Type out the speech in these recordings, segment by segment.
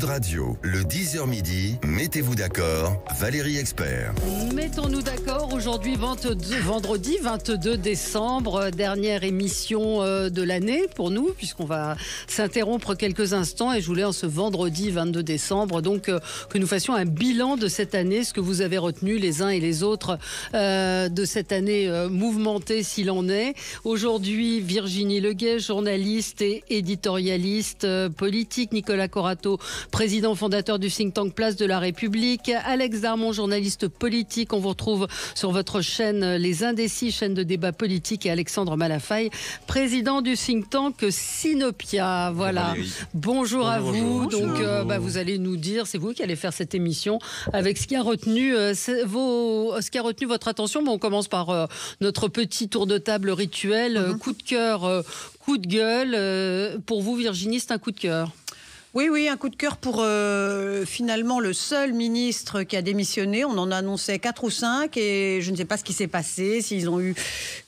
Radio. Le 10h midi, mettez-vous d'accord, Valérie Expert. Mettons-nous d'accord aujourd'hui, vendredi 22 décembre, euh, dernière émission euh, de l'année pour nous, puisqu'on va s'interrompre quelques instants. Et je voulais en ce vendredi 22 décembre, donc, euh, que nous fassions un bilan de cette année, ce que vous avez retenu les uns et les autres de cette année mouvementée, s'il en est. Aujourd'hui, Virginie Leguet, journaliste et éditorialiste politique, Nicolas Corato, président fondateur du think tank Place de la République. Alex Darmon, journaliste politique. On vous retrouve sur votre chaîne euh, Les Indécis, chaîne de débat politique. Et Alexandre Malafaille, président du think tank Sinopia. Voilà. Bonjour, à vous. Donc, euh, bah, vous allez nous dire, c'est vous qui allez faire cette émission avec ce qui a retenu, euh, retenu votre attention. Bon, on commence par notre petit tour de table rituel. Mhm. Coup de cœur, coup de gueule. pour vous, Virginie, c'est un coup de cœur. Oui, oui, un coup de cœur pour euh, finalement le seul ministre qui a démissionné. On en annonçait quatre ou cinq et je ne sais pas ce qui s'est passé, s'ils ont eu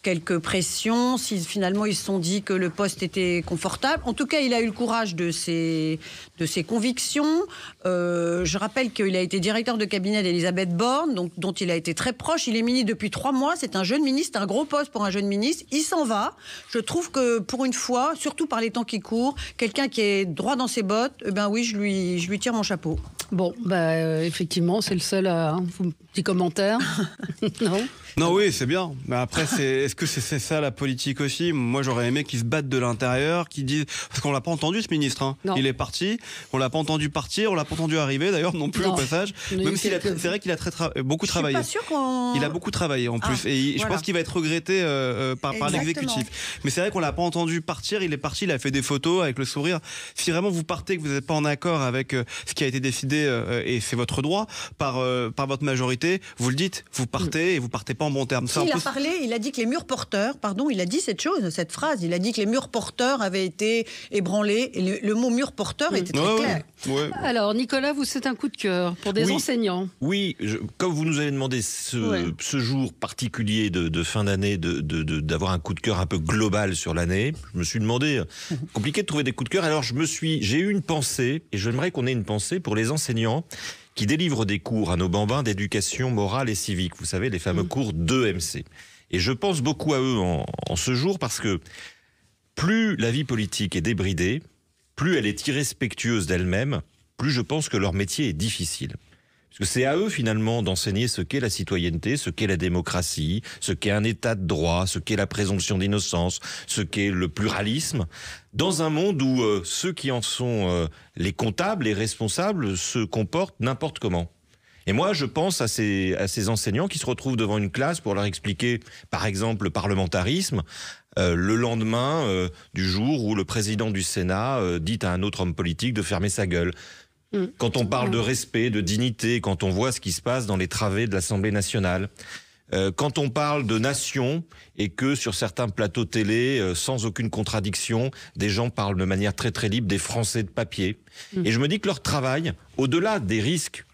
quelques pressions, si finalement ils se sont dit que le poste était confortable. En tout cas, il a eu le courage de ses, de ses convictions. Euh, je rappelle qu'il a été directeur de cabinet d'Elisabeth Borne, dont il a été très proche. Il est ministre depuis trois mois. C'est un jeune ministre, un gros poste pour un jeune ministre. Il s'en va. Je trouve que pour une fois, surtout par les temps qui courent, quelqu'un qui est droit dans ses bottes, eh ben oui, je lui, je lui tire mon chapeau. Bon, bah, euh, effectivement, c'est le seul à. Hein, Petit commentaire Non Non, oui, c'est bien. Mais après, c'est, est-ce que c'est, ça la politique aussi Moi, j'aurais aimé qu'ils se battent de l'intérieur, qu'ils disent. Parce qu'on l'a pas entendu, ce ministre. Hein. Il est parti. On l'a pas entendu partir. On l'a pas entendu arriver, d'ailleurs, non plus, au passage. Même C'est vrai qu'il a très beaucoup travaillé. pas sûr qu'on... Il a beaucoup travaillé, en ah, plus. et je pense qu'il va être regretté euh, euh, par, l'exécutif. Mais c'est vrai qu'on l'a pas entendu partir. Il est parti. Il a fait des photos avec le sourire. Si vraiment vous partez, que vous n'êtes pas en accord avec euh, ce qui a été décidé, et c'est votre droit, par, par votre majorité, vous le dites, vous partez et vous partez pas en bon terme. Ça, il a parlé, il a dit que les murs porteurs, pardon, il a dit cette chose, cette phrase, il a dit que les murs porteurs avaient été ébranlés. Et le, mot mur porteur mm. était très clair. Alors Nicolas, vous c'est un coup de cœur pour des enseignants. Oui, comme vous nous avez demandé ce, jour particulier de, fin d'année d'avoir de, de, un coup de cœur un peu global sur l'année, je me suis demandé euh, mhm. compliqué de trouver des coups de cœur. Alors je me suis, j'ai eu une pensée et j'aimerais qu'on ait une pensée pour les enseignants qui délivre des cours à nos bambins d'éducation morale et civique. Vous savez, les fameux mm. cours d'EMC. Et je pense beaucoup à eux en ce jour parce que plus la vie politique est débridée, plus elle est irrespectueuse d'elle-même, plus je pense que leur métier est difficile. Parce que c'est à eux finalement d'enseigner ce qu'est la citoyenneté, ce qu'est la démocratie, ce qu'est un état de droit, ce qu'est la présomption d'innocence, ce qu'est le pluralisme, dans un monde où euh, ceux qui en sont euh, les comptables, les responsables, se comportent n'importe comment. Et moi, je pense à ces, enseignants qui se retrouvent devant une classe pour leur expliquer, par exemple, le parlementarisme, euh, le lendemain du jour où le président du Sénat dit à un autre homme politique de fermer sa gueule. Mm. Quand on parle mm. de respect, de dignité, quand on voit ce qui se passe dans les travées de l'Assemblée nationale, euh, quand on parle de nation et que sur certains plateaux télé, euh, sans aucune contradiction, des gens parlent de manière très très libre des Français de papier. Mm. Et je me dis que leur travail, au-delà des risques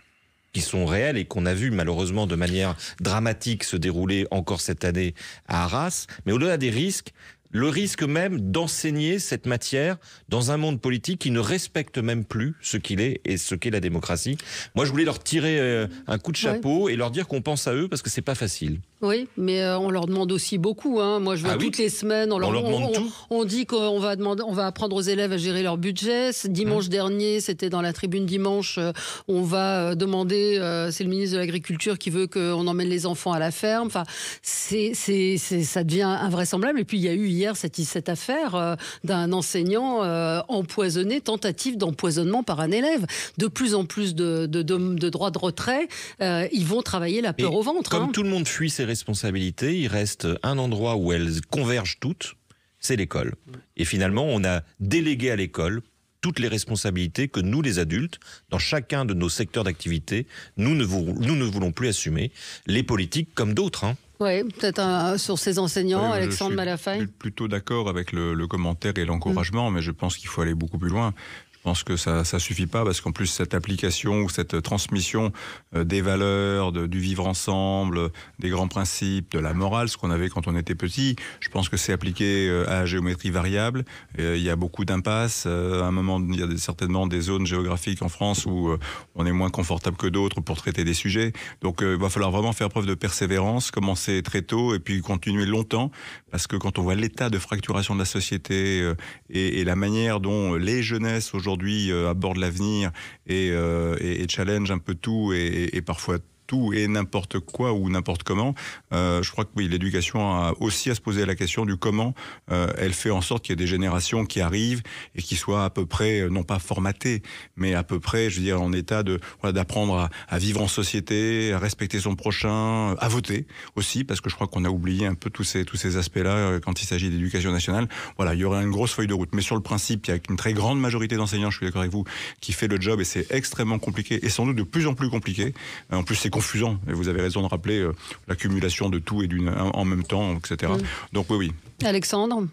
qui sont réels et qu'on a vu malheureusement de manière dramatique se dérouler encore cette année à Arras, mais au-delà des risques, le risque même d'enseigner cette matière dans un monde politique qui ne respecte même plus ce qu'il est et ce qu'est la démocratie. Moi, je voulais leur tirer euh, un coup de chapeau et leur dire qu'on pense à eux parce que c'est pas facile. Oui, mais euh, on leur demande aussi beaucoup. Hein. Moi, je vois ah toutes les semaines, on leur, demande dit qu'on va demander, on va apprendre aux élèves à gérer leur budget. Dimanche hein dernier, c'était dans la tribune dimanche, euh, on va euh, demander. c'est le ministre de l'Agriculture qui veut qu'on emmène les enfants à la ferme. Enfin, c'est, ça devient invraisemblable. Et puis il y a eu hier cette, affaire d'un enseignant empoisonné, tentative d'empoisonnement par un élève. De plus en plus de, de, de, de droits de retrait, ils vont travailler la peur au ventre. Comme hein. tout le monde fuit ces responsabilités, il reste un endroit où elles convergent toutes, c'est l'école. Et finalement, on a délégué à l'école toutes les responsabilités que nous, les adultes, dans chacun de nos secteurs d'activité, nous, ne, voulons plus assumer, les politiques comme d'autres. Hein. Oui, peut-être euh, sur ces enseignants, Alexandre Alexandre je suis Plutôt d'accord avec le, commentaire et l'encouragement, mm. mais je pense qu'il faut aller beaucoup plus loin. Je pense que ça ne suffit pas parce qu'en plus, cette application ou cette transmission euh, des valeurs, du vivre ensemble, des grands principes, de la morale, ce qu'on avait quand on était petit, je pense que c'est appliqué euh, à géométrie variable. Euh, il y a beaucoup d'impasses. À un moment, il y a certainement des zones géographiques en France où on est moins confortable que d'autres pour traiter des sujets. Donc, il va falloir vraiment faire preuve de persévérance, commencer très tôt et puis continuer longtemps parce que quand on voit l'état de fracturation de la société euh, et, la manière dont les jeunesses aujourd'hui euh, abordent l'avenir et, euh, challenge un peu tout et, parfois tout et n'importe quoi ou n'importe comment. Euh, je crois que oui, l'éducation a aussi à se poser la question du comment euh, elle fait en sorte qu'il y ait des générations qui arrivent et qui soient à peu près, euh, non pas formatées, mais à peu près, je veux dire, en état de d'apprendre à, vivre en société, à respecter son prochain, à voter aussi, parce que je crois qu'on a oublié un peu tous ces, tous ces aspects-là quand il s'agit d'éducation nationale. Voilà, il y aurait une grosse feuille de route. Mais sur le principe, il y a une très grande majorité d'enseignants, je suis d'accord avec vous, qui fait le job et c'est extrêmement compliqué et sans doute de plus en plus compliqué. En plus, c'est confusant. Et vous avez raison de rappeler euh, l'accumulation de tout et d'une en même temps, etc. Mm. Donc oui, oui. Alexandre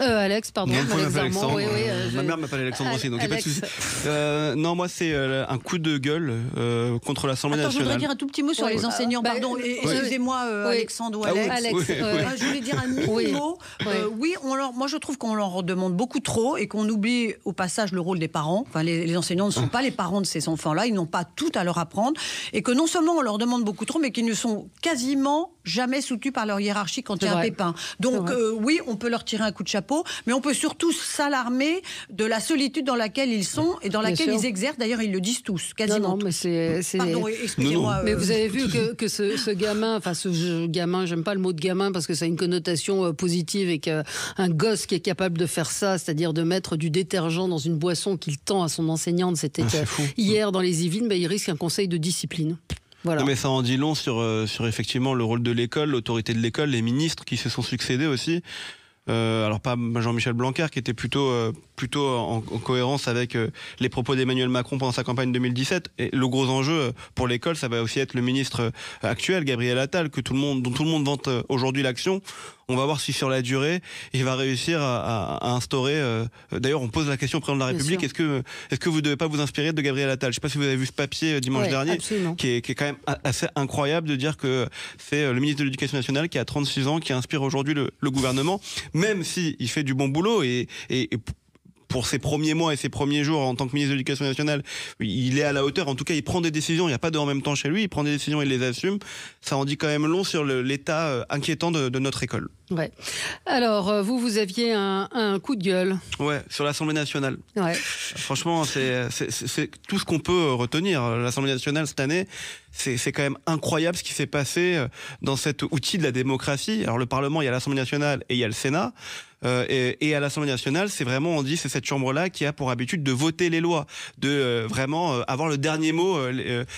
euh, Alex, pardon. Non, euh, euh, Ma mère m'appelle Alexandre aussi, donc il n'y a pas de souci. non, moi, c'est un coup de gueule contre l'Assemblée nationale. Je voudrais dire un tout petit mot sur les bah, enseignants. Bah, pardon, excusez-moi, Alexandre ou ah Alex. oui. Alex je voulais dire un petit mot. oui, moi, je trouve qu'on leur demande beaucoup trop et qu'on oublie au passage le rôle des parents. Enfin, les, les enseignants ne sont ah. pas les parents de ces enfants-là. Ils n'ont pas tout à leur apprendre. Et que non seulement on leur demande beaucoup trop, mais qui ne sont quasiment jamais soutenus par leur hiérarchie quand il y a un pépin. Donc euh, oui, on peut leur tirer un coup de chapeau, mais on peut surtout s'alarmer de la solitude dans laquelle ils sont et dans laquelle ils exercent. D'ailleurs, ils le disent tous, quasiment. Non, mais vous avez vu que, ce, gamin, enfin ce gamin, j'aime pas le mot de gamin parce que ça a une connotation euh, positive et qu'un gosse qui est capable de faire ça, c'est-à-dire de mettre du détergent dans une boisson qu'il tend à son enseignante, c'était ah, euh, hier dans les Yvines, bah, il risque un conseil de discipline. Non, mais ça en dit long sur, euh, sur effectivement le rôle de l'école, l'autorité de l'école, les ministres qui se sont succédés aussi. Euh, alors pas Jean-Michel Blanquer qui était plutôt euh, plutôt en, cohérence avec les propos d'Emmanuel Macron pendant sa campagne 2017 et le gros enjeu pour l'école ça va aussi être le ministre actuel Gabriel Attal que tout le monde dont tout le monde vante aujourd'hui l'action on va voir si sur la durée, il va réussir à, instaurer. Euh, d'ailleurs, on pose la question au président de la République est-ce que, est que vous ne devez pas vous inspirer de Gabriel Attal Je ne sais pas si vous avez vu ce papier euh, dimanche dernier, qui est, quand même assez incroyable de dire que c'est euh, le ministre de l'Éducation nationale qui a 36 ans qui inspire aujourd'hui le, gouvernement, même si fait du bon boulot et, et, et pour ses premiers mois et ses premiers jours en tant que ministre de l'Éducation nationale, il est à la hauteur. En tout cas, il prend des décisions. Il n'y a pas deux en même temps chez lui. Il prend des décisions, il les assume. Ça en dit quand même long sur l'état euh, inquiétant de notre école. Ouais. Alors, euh, vous, vous aviez un, coup de gueule. Ouais, sur l'Assemblée nationale. Ouais. Franchement, c'est tout ce qu'on peut euh, retenir. L'Assemblée nationale, cette année, c'est quand même incroyable ce qui s'est passé euh, dans cet outil de la démocratie. Alors, le Parlement, il y a l'Assemblée nationale et il y a le Sénat. et, à l'Assemblée nationale, c'est vraiment, on dit, c'est cette chambre-là qui a pour habitude de voter les lois, de vraiment avoir le dernier mot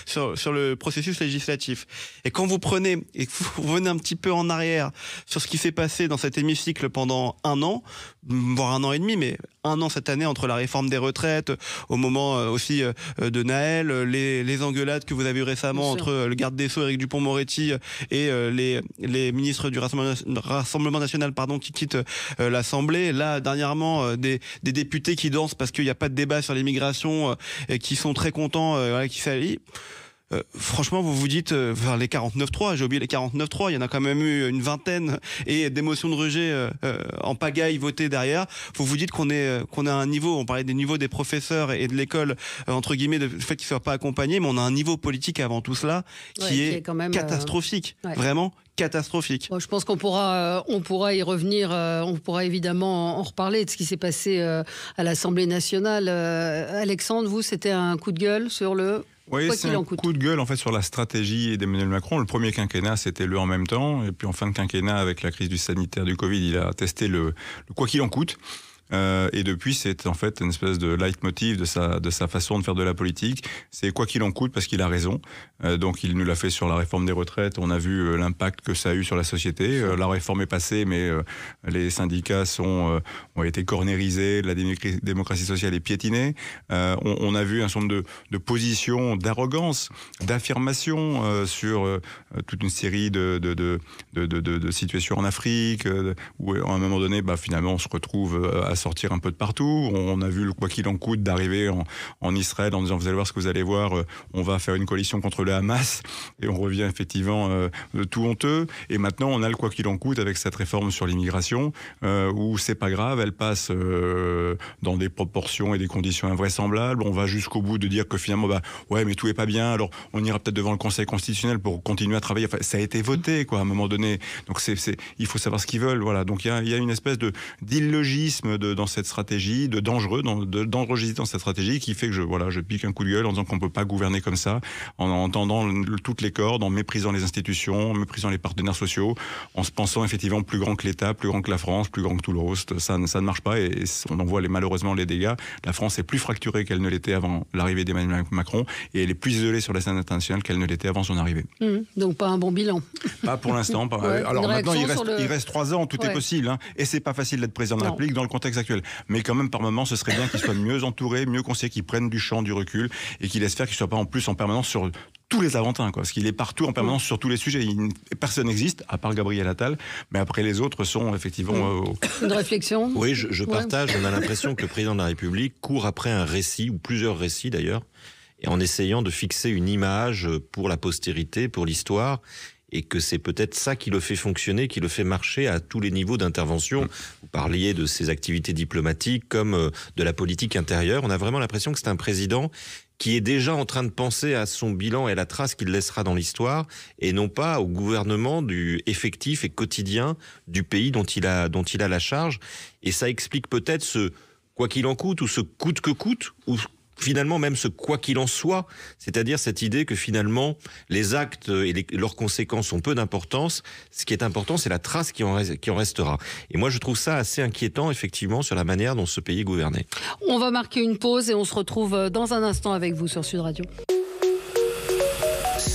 sur, le processus législatif. Et quand vous prenez et que vous revenez un petit peu en arrière sur ce qui s'est passé dans cet hémicycle pendant un an, voire un an et demi, mais un an cette année entre la réforme des retraites, au moment euh, aussi euh, euh, de Naël, les, engueulades que vous avez eues récemment entre le garde des Sceaux Éric Dupont-Moretti et les, ministres du Rassemblement, National pardon, qui quittent l'Assemblée. Là, dernièrement, des, députés qui dansent parce qu'il n'y a pas de débat sur l'immigration et qui sont très contents, voilà, qui s'allient. Euh, franchement, vous vous dites, vers euh, les 49-3, j'ai oublié les 49-3, il y en a quand même eu une vingtaine et d'émotions de rejet euh, en pagaille votées derrière. Vous vous dites qu'on est qu'on a un niveau, on parlait des niveaux des professeurs et de l'école entre guillemets, du fait qu'ils ne soient pas accompagnés, mais on a un niveau politique avant tout cela qui, est, catastrophique, vraiment catastrophique. je pense qu'on pourra, on pourra y revenir, on pourra évidemment en reparler de ce qui s'est passé à l'Assemblée nationale. Alexandre, vous, c'était un coup de gueule sur le oui, c'est un coup de gueule en fait sur la stratégie d'Emmanuel Macron. Le premier quinquennat, c'était le en même temps. Et puis en fin de quinquennat, avec la crise du sanitaire du Covid, il a testé le quoi qu'il en coûte. Euh, et depuis, c'est en fait une espèce de leitmotiv de sa, de sa façon de faire de la politique. C'est quoi qu'il en coûte, parce qu'il a raison. Euh, donc il nous l'a fait sur la réforme des retraites. On a vu euh, l'impact que ça a eu sur la société. la réforme est passée, mais les syndicats sont, ont été cornérisés, la démocratie sociale est piétinée. On, a vu un certain nombre de, positions d'arrogance, d'affirmation sur toute une série de, de, situations en Afrique, où à un moment donné, bah, finalement, on se retrouve à sortir un peu de partout. On a vu le quoi qu'il en coûte d'arriver en, Israël en disant vous allez voir ce que vous allez voir, euh, on va faire une coalition contre le Hamas et on revient effectivement euh, de tout honteux. Et maintenant on a le quoi qu'il en coûte avec cette réforme sur l'immigration euh, où c'est pas grave, elle passe euh, dans des proportions et des conditions invraisemblables. On va jusqu'au bout de dire que finalement bah ouais mais tout est pas bien, alors on ira peut-être devant le Conseil constitutionnel pour continuer à travailler. Enfin, ça a été voté quoi à un moment donné. Donc c'est il faut savoir ce qu'ils veulent. Voilà. Donc il y a, y a, une espèce de d'illogisme de dans cette stratégie, de dangereux, d'enregistrer de, dans cette stratégie qui fait que je, voilà, je pique un coup de gueule en disant qu'on ne peut pas gouverner comme ça, en, entendant tendant toutes les cordes, en méprisant les institutions, en méprisant les partenaires sociaux, en se pensant effectivement plus grand que l'État, plus grand que la France, plus grand que tout le reste. Ça, ça ne marche pas et on en voit les, malheureusement les dégâts. La France est plus fracturée qu'elle ne l'était avant l'arrivée d'Emmanuel Macron et elle est plus isolée sur la scène internationale qu'elle ne l'était avant son arrivée. Mmh. donc pas un bon bilan. Pas pour l'instant. Alors maintenant, il reste, il reste, trois ans, tout est possible. Hein, et c'est pas facile d'être président de la République dans le contexte actuel. Mais quand même, par moment, ce serait bien qu'il soit mieux entouré, mieux conseillés, qu'ils prennent du champ, du recul et qu'il laisse faire, qu'ils ne soient pas en plus en permanence sur tous les Aventins, quoi. Parce qu'il est partout en permanence sur tous les sujets. personne n'existe, à part Gabriel Attal, mais après les autres sont effectivement. Euh, une réflexion Oui, je, partage. On a l'impression que le président de la République court après un récit, ou plusieurs récits d'ailleurs, et en essayant de fixer une image pour la postérité, pour l'histoire, et que c'est peut-être ça qui le fait fonctionner, qui le fait marcher à tous les niveaux d'intervention. Mm. Vous parliez de ses activités diplomatiques comme euh, de la politique intérieure. On a vraiment l'impression que c'est un président qui est déjà en train de penser à son bilan et à la trace qu'il laissera dans l'histoire, et non pas au gouvernement du effectif et quotidien du pays dont il a, dont il a la charge. Et ça explique peut-être ce quoi qu'il en coûte, ou ce coûte que coûte, ou finalement même ce quoi qu'il en soit, c'est-à-dire cette idée que finalement les actes et leurs conséquences ont peu d'importance, ce qui est important c'est la trace qui qui en restera. Et moi je trouve ça assez inquiétant effectivement sur la manière dont ce pays est gouverné. On va marquer une pause et on se retrouve euh, dans un instant avec vous sur Sud Radio.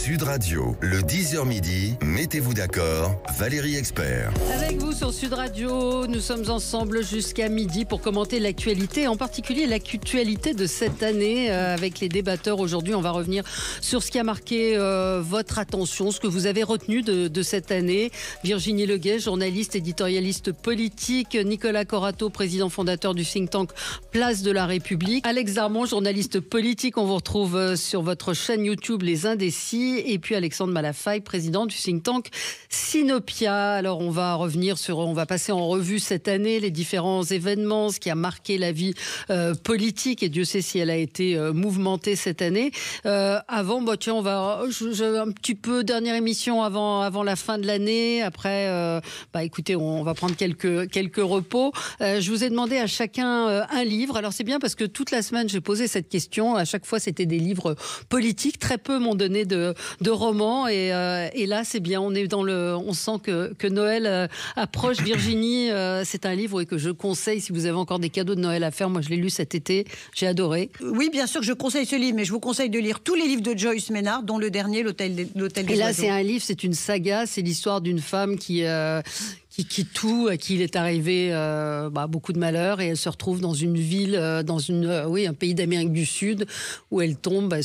Sud Radio, le 10h midi, mettez-vous d'accord, Valérie Expert. Avec vous sur Sud Radio, nous sommes ensemble jusqu'à midi pour commenter l'actualité, en particulier l'actualité de cette année euh, avec les débatteurs. Aujourd'hui, on va revenir sur ce qui a marqué euh, votre attention, ce que vous avez retenu de, de cette année. Virginie Leguet, journaliste, éditorialiste politique, Nicolas Corato, président fondateur du think tank Place de la République, Alex Armand, journaliste politique, on vous retrouve euh, sur votre chaîne YouTube Les Indécis et puis Alexandre Malafaille, président du think tank Sinopia. Alors on va revenir sur, on va passer en revue cette année les différents événements, ce qui a marqué la vie euh, politique, et Dieu sait si elle a été euh, mouvementée cette année. Euh, avant, bah, tiens, on va un petit peu dernière émission avant avant la fin de l'année. Après, bah écoutez, on, on, va prendre quelques quelques repos. je vous ai demandé à chacun un livre. Alors c'est bien parce que toute la semaine j'ai posé cette question. À chaque fois, c'était des livres politiques. Très peu m'ont donné de, de romans. Euh, et, là, c'est bien. On est dans le, on sent que, Noël euh, approche. Virginie, euh, c'est un livre et que je conseille si vous avez encore des cadeaux de Noël à faire. Moi, je l'ai lu cet été. J'ai adoré. Oui, bien sûr que je conseille ce livre, mais je vous conseille de lire tous les livres de Joyce Ménard, dont le dernier, l'hôtel l'hôtel Et là, c'est un livre, c'est une saga. C'est l'histoire d'une femme qui qui quitte tout, à qui il est arrivé bah, beaucoup de malheur, et elle se retrouve dans une ville, dans une, oui, un pays d'Amérique du Sud, où elle tombe bah,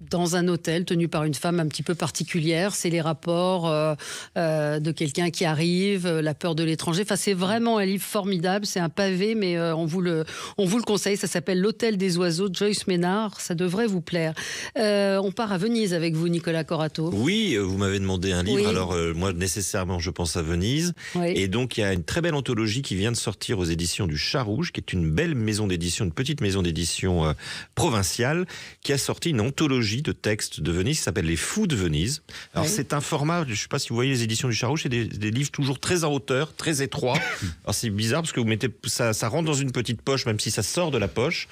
dans un hôtel tenu par une femme un petit peu particulière. C'est les rapports euh, euh, de quelqu'un qui arrive, euh, la peur de l'étranger. Enfin, c'est vraiment un livre formidable. C'est un pavé, mais on, vous le, on vous le conseille. Ça s'appelle L'Hôtel des Oiseaux de Joyce Ménard. Ça devrait vous plaire. on part à Venise avec vous, Nicolas Corato. Oui, vous m'avez demandé un livre. Alors, moi, nécessairement, je pense à Venise. Et donc, il y a une très belle anthologie qui vient de sortir aux éditions du Chat Rouge, qui est une belle maison d'édition, une petite maison d'édition provinciale, qui a sorti une anthologie de textes de Venise qui s'appelle Les Fous de Venise. Alors, c'est un format, je ne sais pas si vous voyez les éditions du Charouche, c'est des, livres toujours très en hauteur, très étroits. Alors, c'est bizarre parce que vous mettez, ça, ça rentre dans une petite poche, même si ça sort de la poche.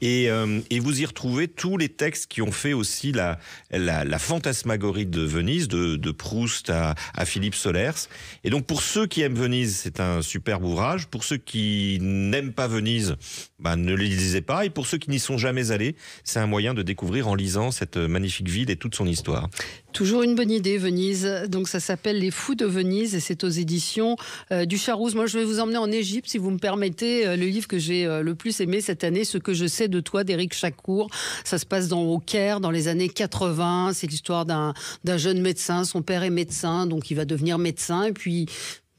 Et, euh, vous y retrouvez tous les textes qui ont fait aussi la, la, fantasmagorie de Venise, de, Proust à, Philippe Solers. Et donc, pour ceux qui aiment Venise, c'est un superbe ouvrage. Pour ceux qui n'aiment pas Venise, bah, ne les lisez pas. Et pour ceux qui n'y sont jamais allés, c'est un moyen de découvrir en lisant cette magnifique ville et toute son histoire. Toujours une bonne idée, Venise. Donc ça s'appelle Les Fous de Venise et c'est aux éditions euh, du Charouse. Moi, je vais vous emmener en Égypte, si vous me permettez, euh, le livre que j'ai euh, le plus aimé cette année, Ce que je sais de toi, d'Éric Chacour. Ça se passe dans, au Caire, dans les années 80. C'est l'histoire d'un jeune médecin. Son père est médecin, donc il va devenir médecin. Et puis,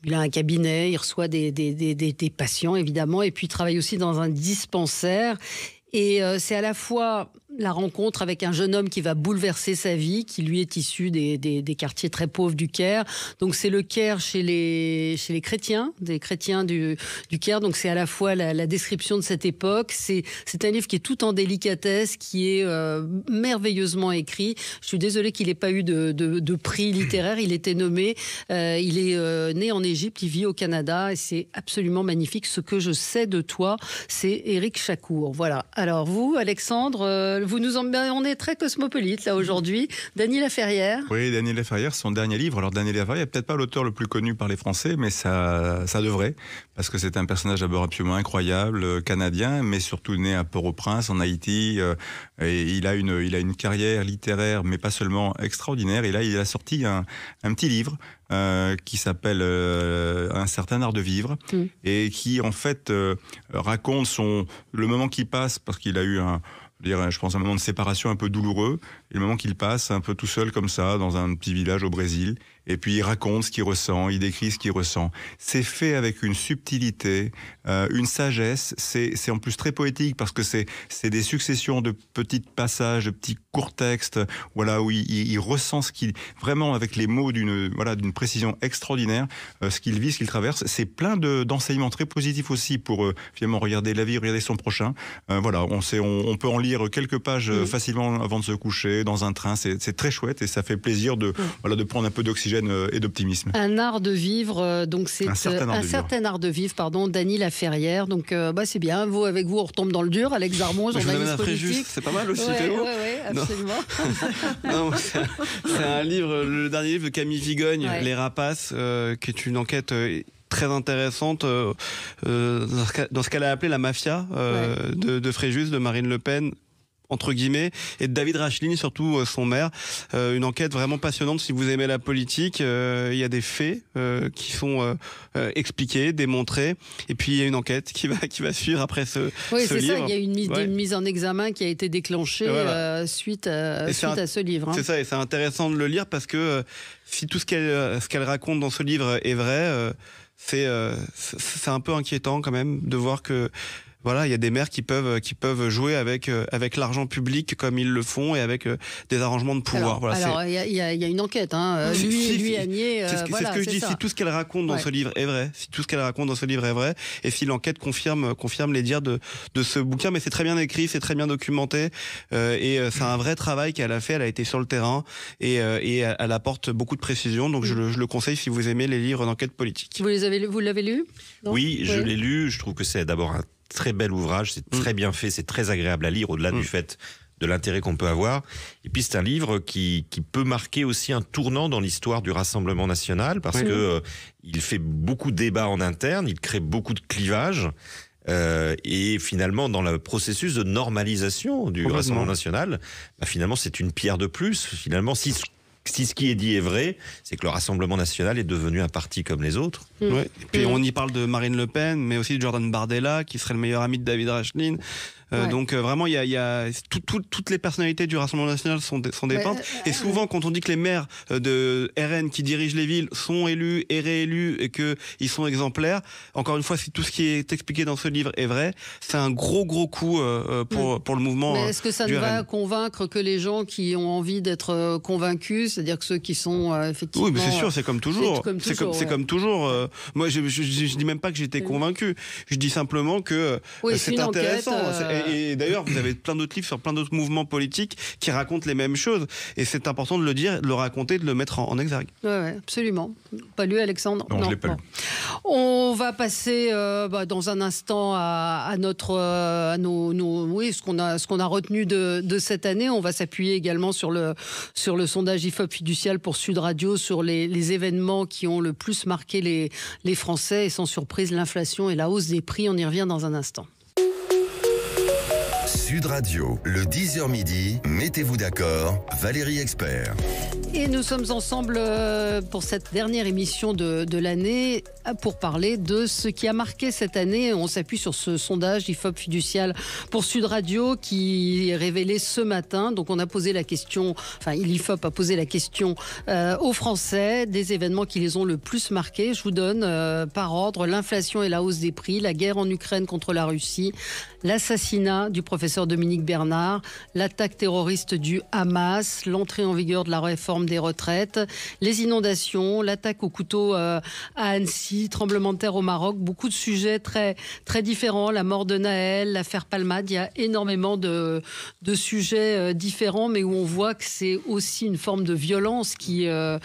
il a un cabinet, il reçoit des, des patients, évidemment. Et puis, il travaille aussi dans un dispensaire. Et c'est à la fois la rencontre avec un jeune homme qui va bouleverser sa vie, qui lui est issu des, quartiers très pauvres du Caire. Donc c'est le Caire chez les, chrétiens, des chrétiens du, du Caire. Donc c'est à la fois la, description de cette époque. C'est, un livre qui est tout en délicatesse, qui est euh, merveilleusement écrit. Je suis désolée qu'il n'ait pas eu de, prix littéraire. Il était nommé. Euh, il est euh, né en Égypte, il vit au Canada et c'est absolument magnifique. Ce que je sais de toi, c'est Éric Chacour. Voilà. Alors vous, Alexandre vous nous on est très cosmopolite là mhm. aujourd'hui. Daniel Laferrière. Oui, Daniel Laferrière, son dernier livre. Alors Daniel Laferrière, peut-être pas l'auteur le plus connu par les Français, mais ça, ça devrait, parce que c'est un personnage d'abord absolument incroyable, euh, canadien, mais surtout né à Port-au-Prince, en Haïti. Euh, et il a une, il a une carrière littéraire, mais pas seulement extraordinaire. Et là, il a sorti un, un petit livre. Euh, qui s'appelle Un certain art de vivre mm. et qui en fait raconte son le moment qui passe parce qu'il a eu un, je pense, un moment de séparation un peu douloureux, le moment qu'il passe un peu tout seul comme ça, dans un petit village au Brésil, et puis il raconte ce qu'il ressent, il décrit ce qu'il ressent. C'est fait avec une subtilité, euh, une sagesse, c'est en plus très poétique, parce que c'est des successions de petits passages, de petits courts textes, voilà, où il, ressent ce qu'il... Vraiment, avec les mots d'une voilà, précision extraordinaire, euh, ce qu'il vit, ce qu'il traverse, c'est plein d'enseignements très positifs aussi pour, euh, finalement, regarder la vie, regarder son prochain. voilà, on, sait, on, on peut en lire quelques pages euh, mm. facilement avant de se coucher, dans un train. C'est très chouette et ça fait plaisir de, mm. voilà, de prendre un peu d'oxygène euh, et d'optimisme. Un art de vivre, euh, donc c'est un certain art, de, vivre. pardon, Dany Laferrière. Donc bah, c'est bien, vous avec vous, on retombe dans le dur. Alex Darmon, journaliste politique. C'est pas mal aussi, Oui, oui, absolument. c'est un livre, le dernier livre de Camille Vigogne, Les Rapaces, qui est une enquête. très intéressante dans ce qu'elle a appelé la mafia de, Fréjus, de Marine Le Pen entre guillemets, et de David Racheline, surtout euh, son maire. Euh, une enquête vraiment passionnante si vous aimez la politique. Euh, il y a des faits qui sont expliqués, démontrés, et puis il y a une enquête qui va, qui va suivre après ce, livre. c'est ça, il y a une mise, en examen qui a été déclenchée suite, à, ce livre. Hein. C'est ça, et c'est intéressant de le lire parce que si tout ce qu'elle raconte dans ce livre est vrai, c'est un peu inquiétant quand même de voir que voilà, il y a des maires qui peuvent, euh, jouer euh, avec, l'argent public comme ils le font et avec euh, des arrangements de pouvoir. Alors, il y, a une enquête. Hein, lui, si, C'est ce, que je dis. Si tout ce qu'elle raconte dans ce livre est vrai, si tout ce qu'elle raconte dans ce livre est vrai, et si l'enquête confirme, les dires de, ce bouquin, mais c'est très bien écrit, c'est très bien documenté, et c'est un vrai travail qu'elle a fait. Elle a été sur le terrain et, elle apporte beaucoup de précisions. Donc je le, conseille si vous aimez les livres d'enquête politique. Vous les avez, vous l'avez lu Oui, je l'ai lu. Je trouve que c'est d'abord un très bel ouvrage, c'est mm. très bien fait, c'est très agréable à lire, au-delà du mm. fait de l'intérêt qu'on peut avoir. Et puis c'est un livre qui, peut marquer aussi un tournant dans l'histoire du Rassemblement national, parce que euh, il fait beaucoup de débats en interne, il crée beaucoup de clivages. Euh, et finalement, dans le processus de normalisation du Rassemblement national, bah, finalement, c'est une pierre de plus. Finalement, si si ce qui est dit est vrai, c'est que le Rassemblement national est devenu un parti comme les autres. Mm. Et puis on y parle de Marine Le Pen, mais aussi de Jordan Bardella, qui serait le meilleur ami de David Rachlin. Euh, donc euh, vraiment, il y a, toutes les personnalités du Rassemblement national sont, sont dépeintes. et souvent, quand on dit que les maires euh, de RN qui dirigent les villes sont élus et réélus et qu'ils sont exemplaires, encore une fois, si tout ce qui est expliqué dans ce livre est vrai, c'est un gros gros coup mm. pour, le mouvement. Est-ce que ça ne va convaincre que les gens qui ont envie d'être convaincus, c'est-à-dire que ceux qui sont effectivement. Oui, mais c'est sûr, c'est comme toujours. C'est comme, toujours. comme toujours. moi, je, ne dis même pas que j'étais mm. convaincu. Je dis simplement que c'est intéressant. Et, d'ailleurs, vous avez plein d'autres livres sur plein d'autres mouvements politiques qui racontent les mêmes choses. Et c'est important de le dire, de le raconter, de le mettre en, exergue. Oui, absolument. Pas lu, Alexandre Non, l'ai pas lu. On va passer euh, bah, dans un instant à, notre, euh, nos, oui, ce qu'on a, ce a retenu de, cette année. On va s'appuyer également sur le, sur le sondage IFOP fiducial pour Sud Radio sur les, événements qui ont le plus marqué les, les Français et sans surprise l'inflation et la hausse des prix. On y revient dans un instant. Sud Radio. Le 10h midi, mettez-vous d'accord, Valérie Expert. Et nous sommes ensemble euh, pour cette dernière émission de, l'année pour parler de ce qui a marqué cette année. On s'appuie sur ce sondage IFOP fiducial pour Sud Radio qui est révélé ce matin. Donc on a posé la question, enfin l'IFOP a posé la question euh, aux Français des événements qui les ont le plus marqués. Je vous donne euh, par ordre l'inflation et la hausse des prix, la guerre en Ukraine contre la Russie, l'assassinat du professeur Dominique Bernard, l'attaque terroriste du Hamas, l'entrée en vigueur de la réforme des retraites, les inondations, l'attaque au couteau euh, à Annecy, tremblement de terre au Maroc, beaucoup de sujets très, très différents, la mort de Naël, l'affaire Palmade, il y a énormément de, sujets euh, différents, mais où on voit que c'est aussi une forme de violence qui, euh,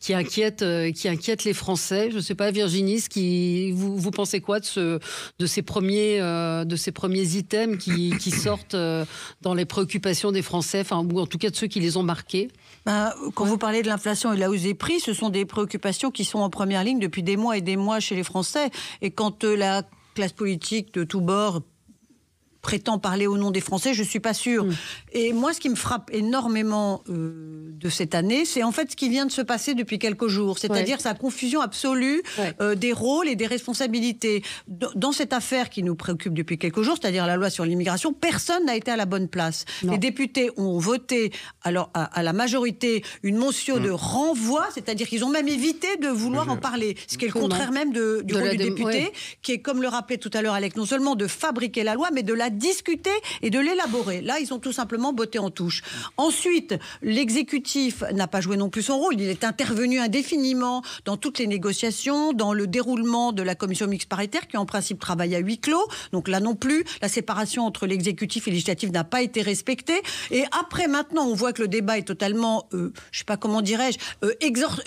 qui, inquiète, qui inquiète les Français. Je ne sais pas, Virginie, ce qui, vous, pensez quoi de, ce, de ces premiers, de ces premiers items qui, sortent euh, dans les préoccupations des Français, enfin, ou en tout cas de ceux qui les ont marqués bah, Quand vous parlez de l'inflation et de la hausse des prix, ce sont des préoccupations qui sont en première ligne depuis des mois et des mois chez les Français. Et quand euh, la classe politique de tous bords prétend parler au nom des Français, je ne suis pas sûre. Mm. Et moi, ce qui me frappe énormément euh, de cette année, c'est en fait ce qui vient de se passer depuis quelques jours, c'est-à-dire sa confusion absolue euh, des rôles et des responsabilités. Dans cette affaire qui nous préoccupe depuis quelques jours, c'est-à-dire la loi sur l'immigration, personne n'a été à la bonne place. Les députés ont voté, alors à, la majorité, une motion mm. de renvoi, c'est-à-dire qu'ils ont même évité de vouloir en parler, ce qui est le contraire même de, du rôle du député, qui est, comme le rappelait tout à l'heure Alec, non seulement de fabriquer la loi, mais de la discuter et de l'élaborer. Là, ils ont tout simplement botté en touche. Ensuite, l'exécutif n'a pas joué non plus son rôle. Il est intervenu indéfiniment dans toutes les négociations, dans le déroulement de la commission mixte paritaire qui, en principe, travaille à huis clos. Donc là non plus, la séparation entre l'exécutif et le législatif n'a pas été respectée. Et après, maintenant, on voit que le débat est totalement, je euh, je sais pas comment dirais-je, euh,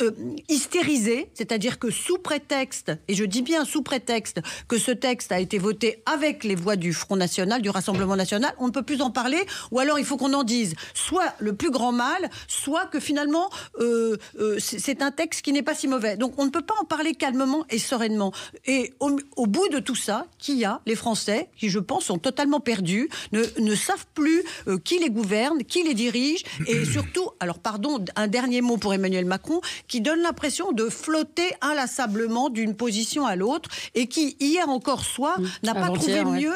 euh, hystérisé. C'est-à-dire que sous prétexte, et je dis bien sous prétexte, que ce texte a été voté avec les voix du Front National, du Rassemblement national, on ne peut plus en parler, ou alors il faut qu'on en dise soit le plus grand mal, soit que finalement euh, euh, c'est un texte qui n'est pas si mauvais. Donc on ne peut pas en parler calmement et sereinement. Et au, bout de tout ça, qui a les Français, qui je pense sont totalement perdus, ne, savent plus euh, qui les gouverne, qui les dirige, et surtout, alors pardon, un dernier mot pour Emmanuel Macron, qui donne l'impression de flotter inlassablement d'une position à l'autre, et qui hier encore soir mmh, n'a pas trouvé le mieux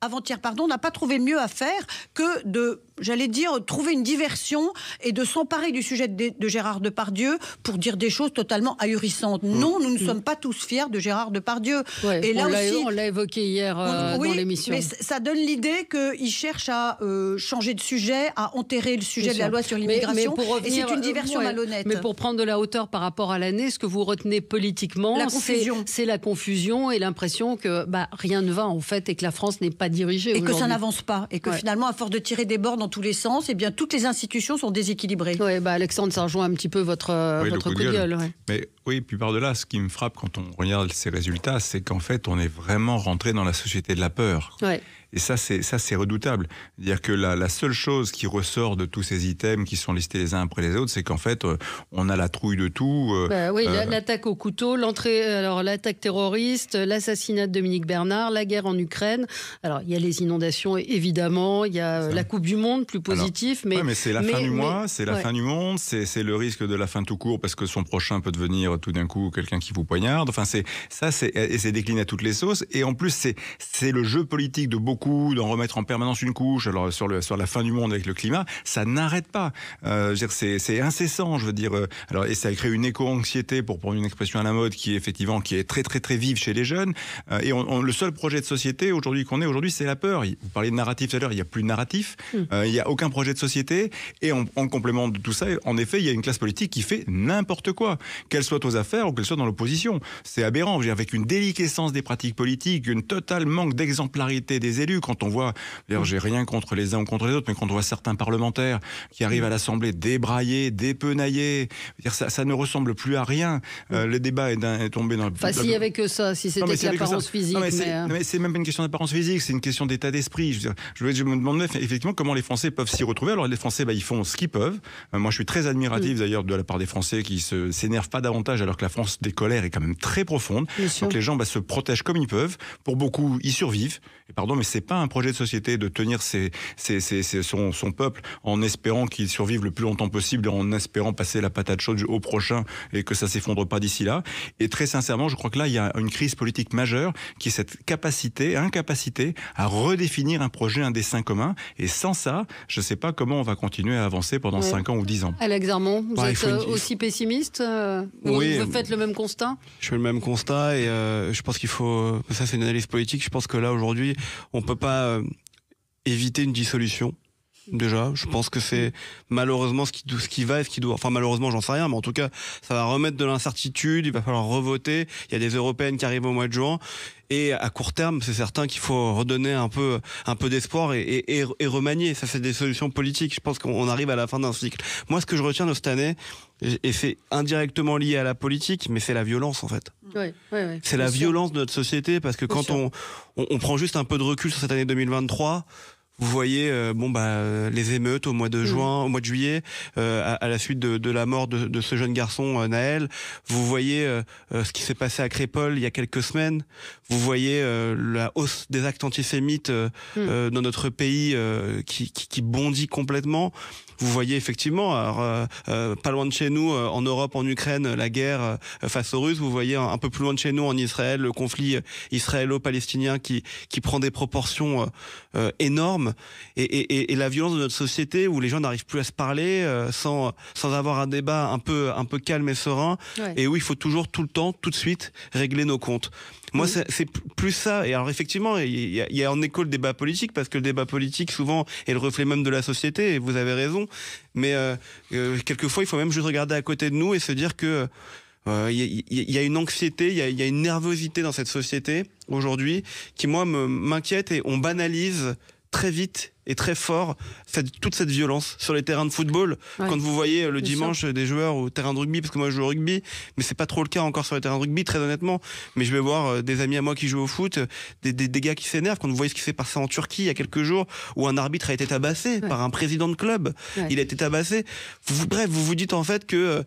avant-hier, pardon, n'a pas trouvé mieux à faire que de j'allais dire, trouver une diversion et de s'emparer du sujet de, de, Gérard Depardieu pour dire des choses totalement ahurissantes. Mm. Non, nous ne mm. sommes pas tous fiers de Gérard Depardieu. et là on aussi, on l'a évoqué hier euh, dans l'émission. Mais ça donne l'idée qu'il cherche à euh, changer de sujet, à enterrer le sujet de la loi sur l'immigration. Et c'est une euh, diversion malhonnête. Mais pour prendre de la hauteur par rapport à l'année, ce que vous retenez politiquement, c'est la confusion et l'impression que bah, rien ne va en fait et que la France n'est pas dirigée. Et que ça n'avance pas. Et que finalement, à force de tirer des bornes tous les sens, et eh bien, toutes les institutions sont déséquilibrées. Oui, bah, Alexandre, ça rejoint un petit peu votre, euh, coup, de gueule. Mais oui, puis par-delà, ce qui me frappe quand on regarde ces résultats, c'est qu'en fait, on est vraiment rentré dans la société de la peur. Ouais. Et ça, c'est ça, c'est redoutable. Dire que la, seule chose qui ressort de tous ces items qui sont listés les uns après les autres, c'est qu'en fait, euh, on a la trouille de tout. Euh, bah oui, euh, l'attaque au couteau, l'entrée, alors l'attaque terroriste, l'assassinat de Dominique Bernard, la guerre en Ukraine. Alors, il y a les inondations, évidemment. Il y a la Coupe du Monde, plus positif, mais, mais c'est la fin du mois, c'est la fin du monde, c'est le risque de la fin tout court parce que son prochain peut devenir tout d'un coup quelqu'un qui vous poignarde. Enfin, c'est ça, c'est décliné à toutes les sauces. Et en plus, c'est le jeu politique de beaucoup d'en remettre en permanence une couche, alors sur, le, sur la fin du monde avec le climat, ça n'arrête pas. Euh, c'est incessant, je veux dire. Euh, alors, et ça crée une éco-anxiété, pour prendre une expression à la mode, qui est effectivement qui est très très très vive chez les jeunes. Euh, et le seul projet de société aujourd'hui qu'on ait aujourd'hui, c'est la peur. Vous parliez de narratif tout à l'heure, il n'y a plus de narratif, hmm. il n'y a aucun projet de société. Et en, complément de tout ça, en effet, il y a une classe politique qui fait n'importe quoi, qu'elle soit aux affaires ou qu'elle soit dans l'opposition. C'est aberrant, je avec une déliquescence des pratiques politiques, une totale manque d'exemplarité des élus quand on voit, d'ailleurs, j'ai rien contre les uns ou contre les autres, mais quand on voit certains parlementaires qui arrivent à l'Assemblée débraillés, dépenaillés, ça, ne ressemble plus à rien. Euh, le débat est, tombé dans. le... s'il avait que ça, si c'était l'apparence physique. Euh. mais, c'est même pas une question d'apparence physique, c'est une question d'état d'esprit. Je, je, me demande effectivement comment les Français peuvent s'y retrouver. Alors les Français, bah, ils font ce qu'ils peuvent. Euh, moi, je suis très admiratif mm. d'ailleurs de la part des Français qui ne s'énervent pas davantage alors que la France des colères est quand même très profonde. Donc les gens bah, se protègent comme ils peuvent. Pour beaucoup, ils survivent. Et pardon, mais c'est pas un projet de société de tenir son, peuple en espérant qu'il survive le plus longtemps possible, en espérant passer la patate chaude au prochain et que ça s'effondre pas d'ici là. Et très sincèrement, je crois que là, il y a une crise politique majeure qui est cette capacité, incapacité à redéfinir un projet, un dessin commun. Et sans ça, je ne sais pas comment on va continuer à avancer pendant 5 ans ou 10 ans. Alex Armand, vous bah, êtes euh, aussi pessimiste euh, Vous euh, faites le même constat Je fais le même constat et je pense qu'il faut... Ça, c'est une analyse politique. Je pense que là, aujourd'hui, on peut peut pas euh, éviter une dissolution déjà. Je pense que c'est malheureusement ce qui, ce qui va et ce qui doit. Enfin, malheureusement, j'en sais rien, mais en tout cas, ça va remettre de l'incertitude. Il va falloir revoter. Il y a des européennes qui arrivent au mois de juin. Et à court terme, c'est certain qu'il faut redonner un peu, un peu d'espoir et, remanier. Ça, c'est des solutions politiques. Je pense qu'on arrive à la fin d'un cycle. Moi, ce que je retiens de cette année, et c'est indirectement lié à la politique, mais c'est la violence en fait. Oui, oui, oui. C'est la violence de notre société parce que quand on, on prend juste un peu de recul sur cette année 2023, vous voyez euh, bon bah euh, les émeutes au mois de mm. juin, au mois de juillet, euh, à, la suite de, la mort de, ce jeune garçon Naël. Vous voyez ce qui s'est passé à Crépole il y a quelques semaines. Vous voyez la hausse des actes antisémites mm. dans notre pays qui, bondit complètement vous voyez effectivement, euh, euh, pas loin de chez nous, euh, en Europe, en Ukraine, la guerre face aux Russes. Vous voyez un, peu plus loin de chez nous, en Israël, le conflit israélo-palestinien qui, prend des proportions énormes. Et, la violence de notre société où les gens n'arrivent plus à se parler sans, sans avoir un débat un peu, un peu calme et serein. Et où il faut toujours, tout le temps, tout de suite, régler nos comptes. Moi, c'est plus ça. Et alors, effectivement, il y, a, en écho le débat politique, parce que le débat politique, souvent, est le reflet même de la société, et vous avez raison. Mais euh, euh, quelquefois, il faut même juste regarder à côté de nous et se dire que... Euh, il y, a une anxiété, il y a, une nervosité dans cette société aujourd'hui qui, moi, m'inquiète et on banalise très vite et très fort toute cette violence sur les terrains de football. Quand vous voyez euh, le dimanche euh, des joueurs au terrain de rugby, parce que moi je joue au rugby, mais c'est pas trop le cas encore sur les terrains de rugby, très honnêtement. Mais je vais voir euh, des amis à moi qui jouent au foot, des, des, gars qui s'énervent. Quand vous voyez ce qui s'est passé en Turquie il y a quelques jours, où un arbitre a été tabassé par un président de club, il a été tabassé. Vous, bref, vous vous dites en fait que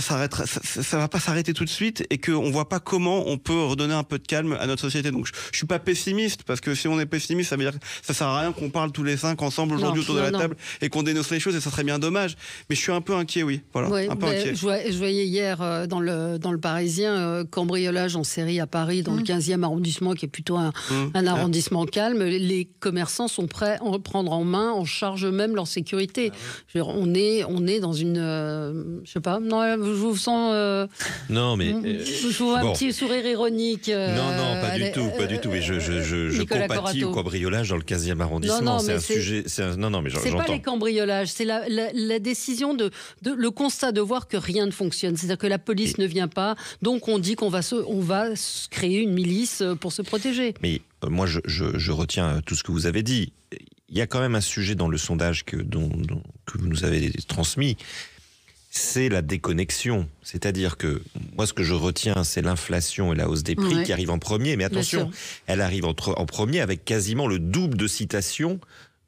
ça ne ça, va pas s'arrêter tout de suite et qu'on voit pas comment on peut redonner un peu de calme à notre société. Donc je, ne suis pas pessimiste parce que si on est pessimiste, ça veut dire ça sert à rien qu'on parle tous les cinq ensemble aujourd'hui autour de la table et qu'on dénonce les choses et ça serait bien dommage. Mais je suis un peu inquiet, oui. Voilà, un peu ben, inquiet. Je, voyais hier euh, dans le dans le Parisien euh, cambriolage en série à Paris dans le 15e mmh. arrondissement qui est plutôt un, mmh. ah. arrondissement calme. Les commerçants sont prêts à reprendre en main, en charge eux-mêmes leur sécurité. Ah on est on est dans une Je euh, je sais pas non je vous sens. Euh, non, mais. Euh, vois un petit sourire ironique. Euh, non, non, pas du tout, pas du tout. Mais je, je, je, je compatis au cambriolage dans le 15e arrondissement. C'est un sujet. Un, non, non, mais C'est pas les cambriolages, c'est la, la, décision de, de, le constat de voir que rien ne fonctionne. C'est-à-dire que la police ne vient pas, donc on dit qu'on va se, on va créer une milice pour se protéger. Mais moi, je, je, je, retiens tout ce que vous avez dit. Il y a quand même un sujet dans le sondage que, dont, que vous nous avez transmis, c'est la déconnexion. C'est-à-dire que moi, ce que je retiens, c'est l'inflation et la hausse des prix qui arrivent en premier. Mais attention, elle arrive en, premier avec quasiment le double de citations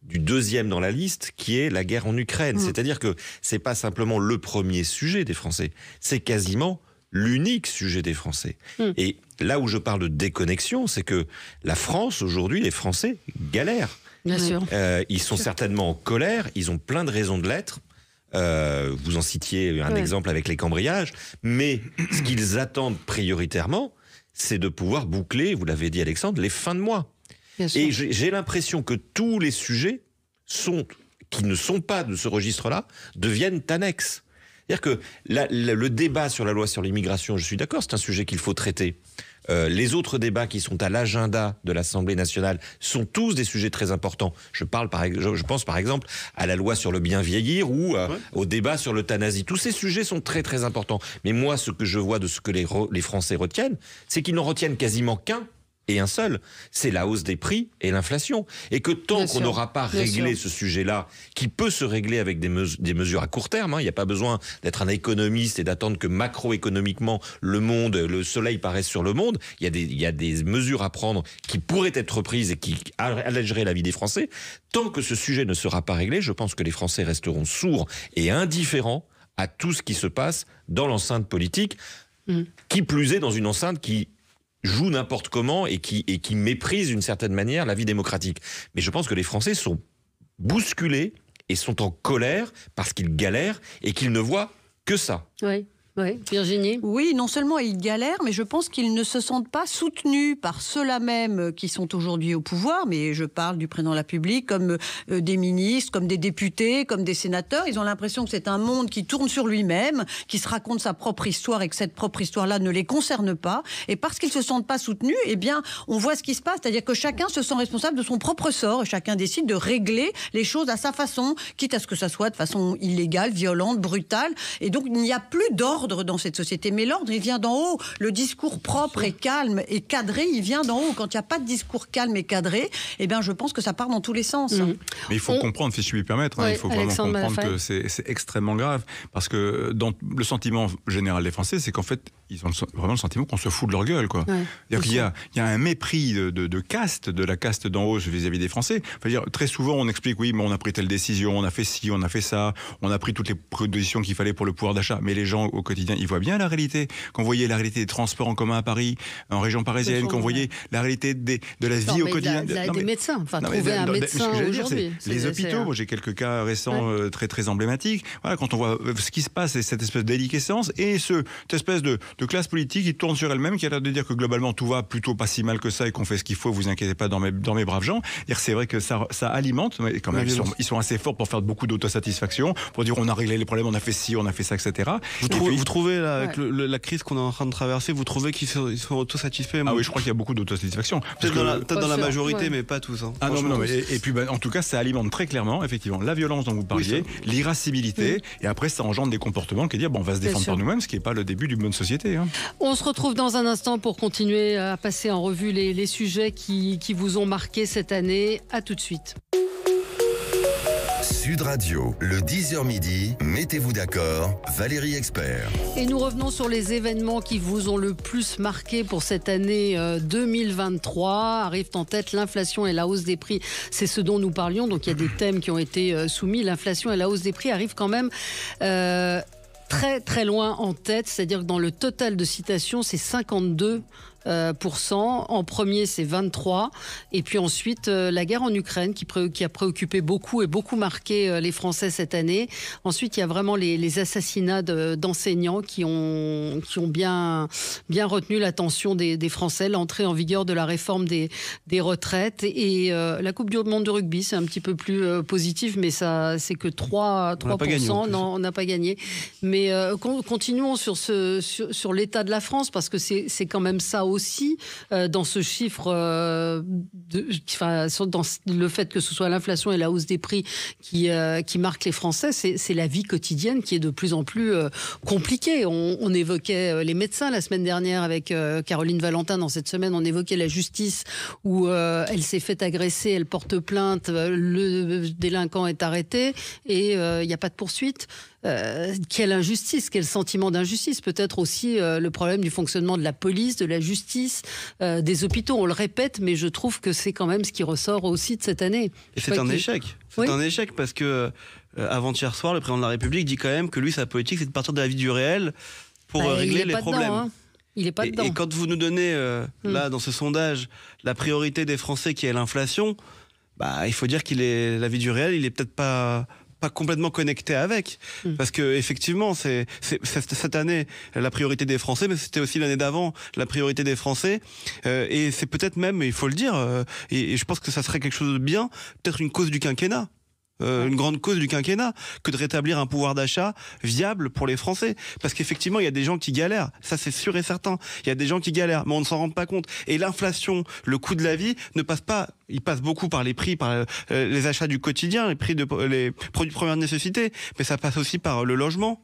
du deuxième dans la liste, qui est la guerre en Ukraine. Mm. C'est-à-dire que c'est pas simplement le premier sujet des Français, c'est quasiment l'unique sujet des Français. Mm. Et là où je parle de déconnexion, c'est que la France aujourd'hui, les Français galèrent. Bien sûr. Euh, ils sont certainement en colère, ils ont plein de raisons de l'être. Euh, vous en citiez un exemple avec les cambriages, mais ce qu'ils attendent prioritairement, c'est de pouvoir boucler, vous l'avez dit Alexandre, les fins de mois. Et j'ai l'impression que tous les sujets sont, qui ne sont pas de ce registre-là deviennent annexes. C'est-à-dire que le débat sur la loi sur l'immigration, je suis d'accord, c'est un sujet qu'il faut traiter. Euh, les autres débats qui sont à l'agenda de l'Assemblée nationale sont tous des sujets très importants. Je, parle je, pense par exemple à la loi sur le bien vieillir ou euh, au débat sur l'euthanasie. Tous ces sujets sont très très importants. Mais moi, ce que je vois de ce que les, les Français retiennent, c'est qu'ils n'en retiennent quasiment qu'un et un seul, c'est la hausse des prix et l'inflation. Et que tant qu'on n'aura pas réglé ce sujet-là, qui peut se régler avec des, mesures à court terme, hein, il n'y a pas besoin d'être un économiste et d'attendre que macroéconomiquement le monde, le soleil paraisse sur le monde, il y, a des mesures à prendre qui pourraient être prises et qui allégeraient la vie des Français. Tant que ce sujet ne sera pas réglé, je pense que les Français resteront sourds et indifférents à tout ce qui se passe dans l'enceinte politique. Mm. Qui plus est dans une enceinte qui joue n'importe comment et qui, et qui méprise d'une certaine manière la vie démocratique. Mais je pense que les Français sont bousculés et sont en colère parce qu'ils galèrent et qu'ils ne voient que ça. Oui, Virginie. Oui, non seulement ils galèrent, mais je pense qu'ils ne se sentent pas soutenus par ceux-là même euh, qui sont aujourd'hui au pouvoir, mais je parle du président de la République, comme euh, des ministres, comme des députés, comme des sénateurs. Ils ont l'impression que c'est un monde qui tourne sur lui-même, qui se raconte sa propre histoire et que cette propre histoire-là ne les concerne pas. Et parce qu'ils ne se sentent pas soutenus, eh bien, on voit ce qui se passe, c'est-à-dire que chacun se sent responsable de son propre sort et chacun décide de régler les choses à sa façon, quitte à ce que ça soit de façon illégale, violente, brutale. Et donc, il n'y a plus d'ordre dans cette société. Mais l'ordre, il vient d'en haut. Le discours propre et calme et cadré, il vient d'en haut. Quand il n'y a pas de discours calme et cadré, eh bien, je pense que ça part dans tous les sens. Mm. Mais il faut comprendre, si je puis permettre, hein, il faut vraiment comprendre que c'est extrêmement grave. Parce que dans le sentiment général des Français, c'est qu'en fait, ils ont vraiment le sentiment qu'on se fout de leur gueule. Quoi. il, y a, y a, un mépris de, caste, de la caste d'en haut vis-à-vis des Français. Enfin, dire, très souvent, on explique oui, mais on a pris telle décision, on a fait ci, on a fait ça, on a pris toutes les prédictions qu'il fallait pour le pouvoir d'achat. Mais les gens au quotidien, ils voient bien la réalité. Quand vous voyez la réalité des transports en commun à Paris, en région parisienne, quand vous voyez la réalité de la vie au quotidien. des médecins, enfin, trouver un médecin aujourd'hui. Les hôpitaux, j'ai quelques cas récents euh, très très emblématiques. Voilà, quand on voit euh, ce qui se passe et cette espèce de d'éliquescence, et ce, cette espèce de, classe politique qui tourne sur elle-même, qui a l'air de dire que globalement tout va plutôt pas si mal que ça et qu'on fait ce qu'il faut, vous inquiétez pas dans mes, dans mes braves gens. C'est vrai que ça, ça alimente, mais quand même, ils sont, assez forts pour faire beaucoup d'autosatisfaction, pour dire on a réglé les problèmes, on a fait ci, on a fait ça, etc. et trouvez, vous trouvez, avec la crise qu'on est en train de traverser, vous trouvez qu'ils sont, autosatisfaits Ah oui, je crois qu'il y a beaucoup d'autosatisfaction. Peut-être dans, la, majorité, mais pas tous. Hein. ah non, non, et, puis ben, en tout cas, ça alimente très clairement, effectivement, la violence dont vous parliez, oui, l'irascibilité, et après, ça engendre des comportements qui disent bon, on va se défendre par nous-mêmes, ce qui n'est pas le début d'une bonne société. Hein. On se retrouve dans un instant pour continuer à passer en revue les, sujets qui, qui vous ont marqué cette année. À tout de suite. Sud Radio, le 10h midi, mettez-vous d'accord, Valérie Expert. Et nous revenons sur les événements qui vous ont le plus marqué pour cette année 2023. Euh, arrivent en tête l'inflation et la hausse des prix. C'est ce dont nous parlions, donc il y a des thèmes qui ont été euh, soumis. L'inflation et la hausse des prix arrivent quand même... Euh, très très loin en tête, c'est-à-dire que dans le total de citations, c'est 52 euh, en premier, c'est 23. Et puis ensuite, euh, la guerre en Ukraine qui, qui a préoccupé beaucoup et beaucoup marqué euh, les Français cette année. Ensuite, il y a vraiment les, assassinats d'enseignants qui, ont, qui ont bien, bien retenu l'attention des, Français, l'entrée en vigueur de la réforme des, des retraites. Et la Coupe du Monde de rugby, c'est un petit peu plus positif, mais ça, c'est que 3, on n'a pas gagné. Mais continuons sur, sur, sur l'état de la France, parce que c'est quand même ça aussi aussi euh, dans ce chiffre, euh, dans le fait que ce soit l'inflation et la hausse des prix qui, euh, marquent les Français, c'est la vie quotidienne qui est de plus en plus compliquée. On, on, évoquait les médecins la semaine dernière avec Caroline Valentin. Dans cette semaine, on évoquait la justice où elle s'est faite agresser, elle porte plainte, le délinquant est arrêté et il n'y a pas de poursuite. Euh, quelle injustice, quel sentiment d'injustice. Peut-être aussi euh, le problème du fonctionnement de la police, de la justice, euh, des hôpitaux. On le répète, mais je trouve que c'est quand même ce qui ressort aussi de cette année. Et c'est un échec. C'est un échec parce que avant-hier soir, le président de la République dit quand même que lui, sa politique, c'est de partir de la vie du réel pour bah, régler les problèmes. Hein. Il est pas dedans. Et quand vous nous donnez, hmm. là, dans ce sondage, la priorité des Français qui est l'inflation, bah, il faut dire qu'il est la vie du réel, il est peut-être pas complètement connecté avec. Hmm. Parce que effectivement, c'est cette année la priorité des Français, mais c'était aussi l'année d'avant la priorité des Français. Euh, et c'est peut-être même, il faut le dire, euh, et, je pense que ça serait quelque chose de bien, peut-être une cause du quinquennat. Euh, une grande cause du quinquennat que de rétablir un pouvoir d'achat viable pour les Français. Parce qu'effectivement, il y a des gens qui galèrent, ça c'est sûr et certain. Il y a des gens qui galèrent, mais on ne s'en rend pas compte. Et l'inflation, le coût de la vie, ne passe pas. Il passe beaucoup par les prix, par euh, les achats du quotidien, les prix de les produits de première nécessité, mais ça passe aussi par euh, le logement.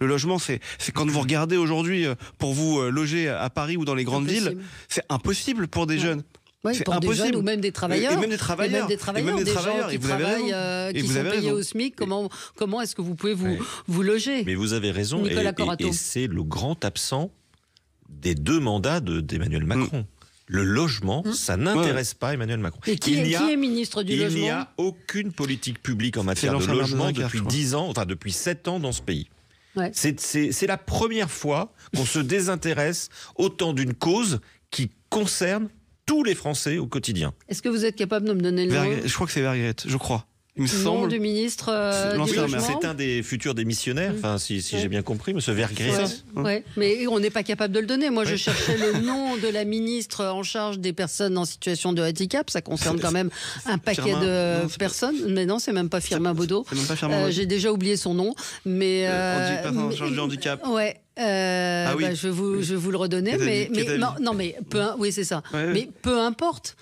Le logement, c'est quand vous regardez aujourd'hui pour vous loger à Paris ou dans les grandes villes, c'est impossible pour des jeunes. Ouais, c'est pour des jeunes ou même des travailleurs. Et même des travailleurs. Et même des travailleurs. des, gens et qui travaillent avez raison. Euh, qui et vous sont avez payés raison. au SMIC. Comment, comment est-ce que vous pouvez vous, vous loger Mais vous avez raison. Nicolas et, et c'est le grand absent des deux mandats d'Emmanuel mm. Macron. Le logement, mm. ça n'intéresse pas Emmanuel Macron. Et qui, il a, est ministre du il logement Il n'y a aucune politique publique en matière de logement depuis 10 ans, enfin depuis 7 ans dans ce pays. Ouais. C'est la première fois qu'on se désintéresse autant d'une cause qui concerne tous les Français au quotidien. Est-ce que vous êtes capable de me donner le nom Je crois que c'est Vergrette, je crois. Il me le Nom du ministre euh, C'est un des futurs démissionnaires, mm. enfin, si, j'ai bien compris, monsieur Ouais. Mais on n'est pas capable de le donner. Moi, je cherchais le nom de la ministre en charge des personnes en situation de handicap. Ça concerne quand même un paquet de personnes. Mais non, c'est même pas Firmin euh, Baudot. j'ai déjà oublié son nom. Mais. Euh, en charge du handicap. Ouais. Euh, ah bah, je, vous, le redonnais, mais, non, mais peu, oui, c'est ça. Mais peu importe.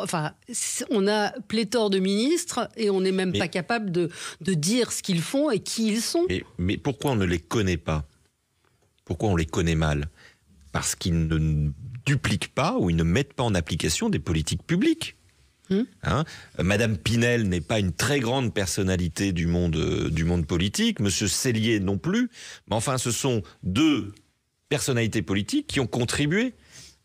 enfin, on a pléthore de ministres et on n'est même pas capable de, dire ce qu'ils font et qui ils sont. Mais, mais pourquoi on ne les connaît pas Pourquoi on les connaît mal Parce qu'ils ne dupliquent pas ou ils ne mettent pas en application des politiques publiques. Hein euh, Madame Pinel n'est pas une très grande personnalité du monde, euh, du monde politique, Monsieur Cellier non plus, mais enfin ce sont deux personnalités politiques qui ont contribué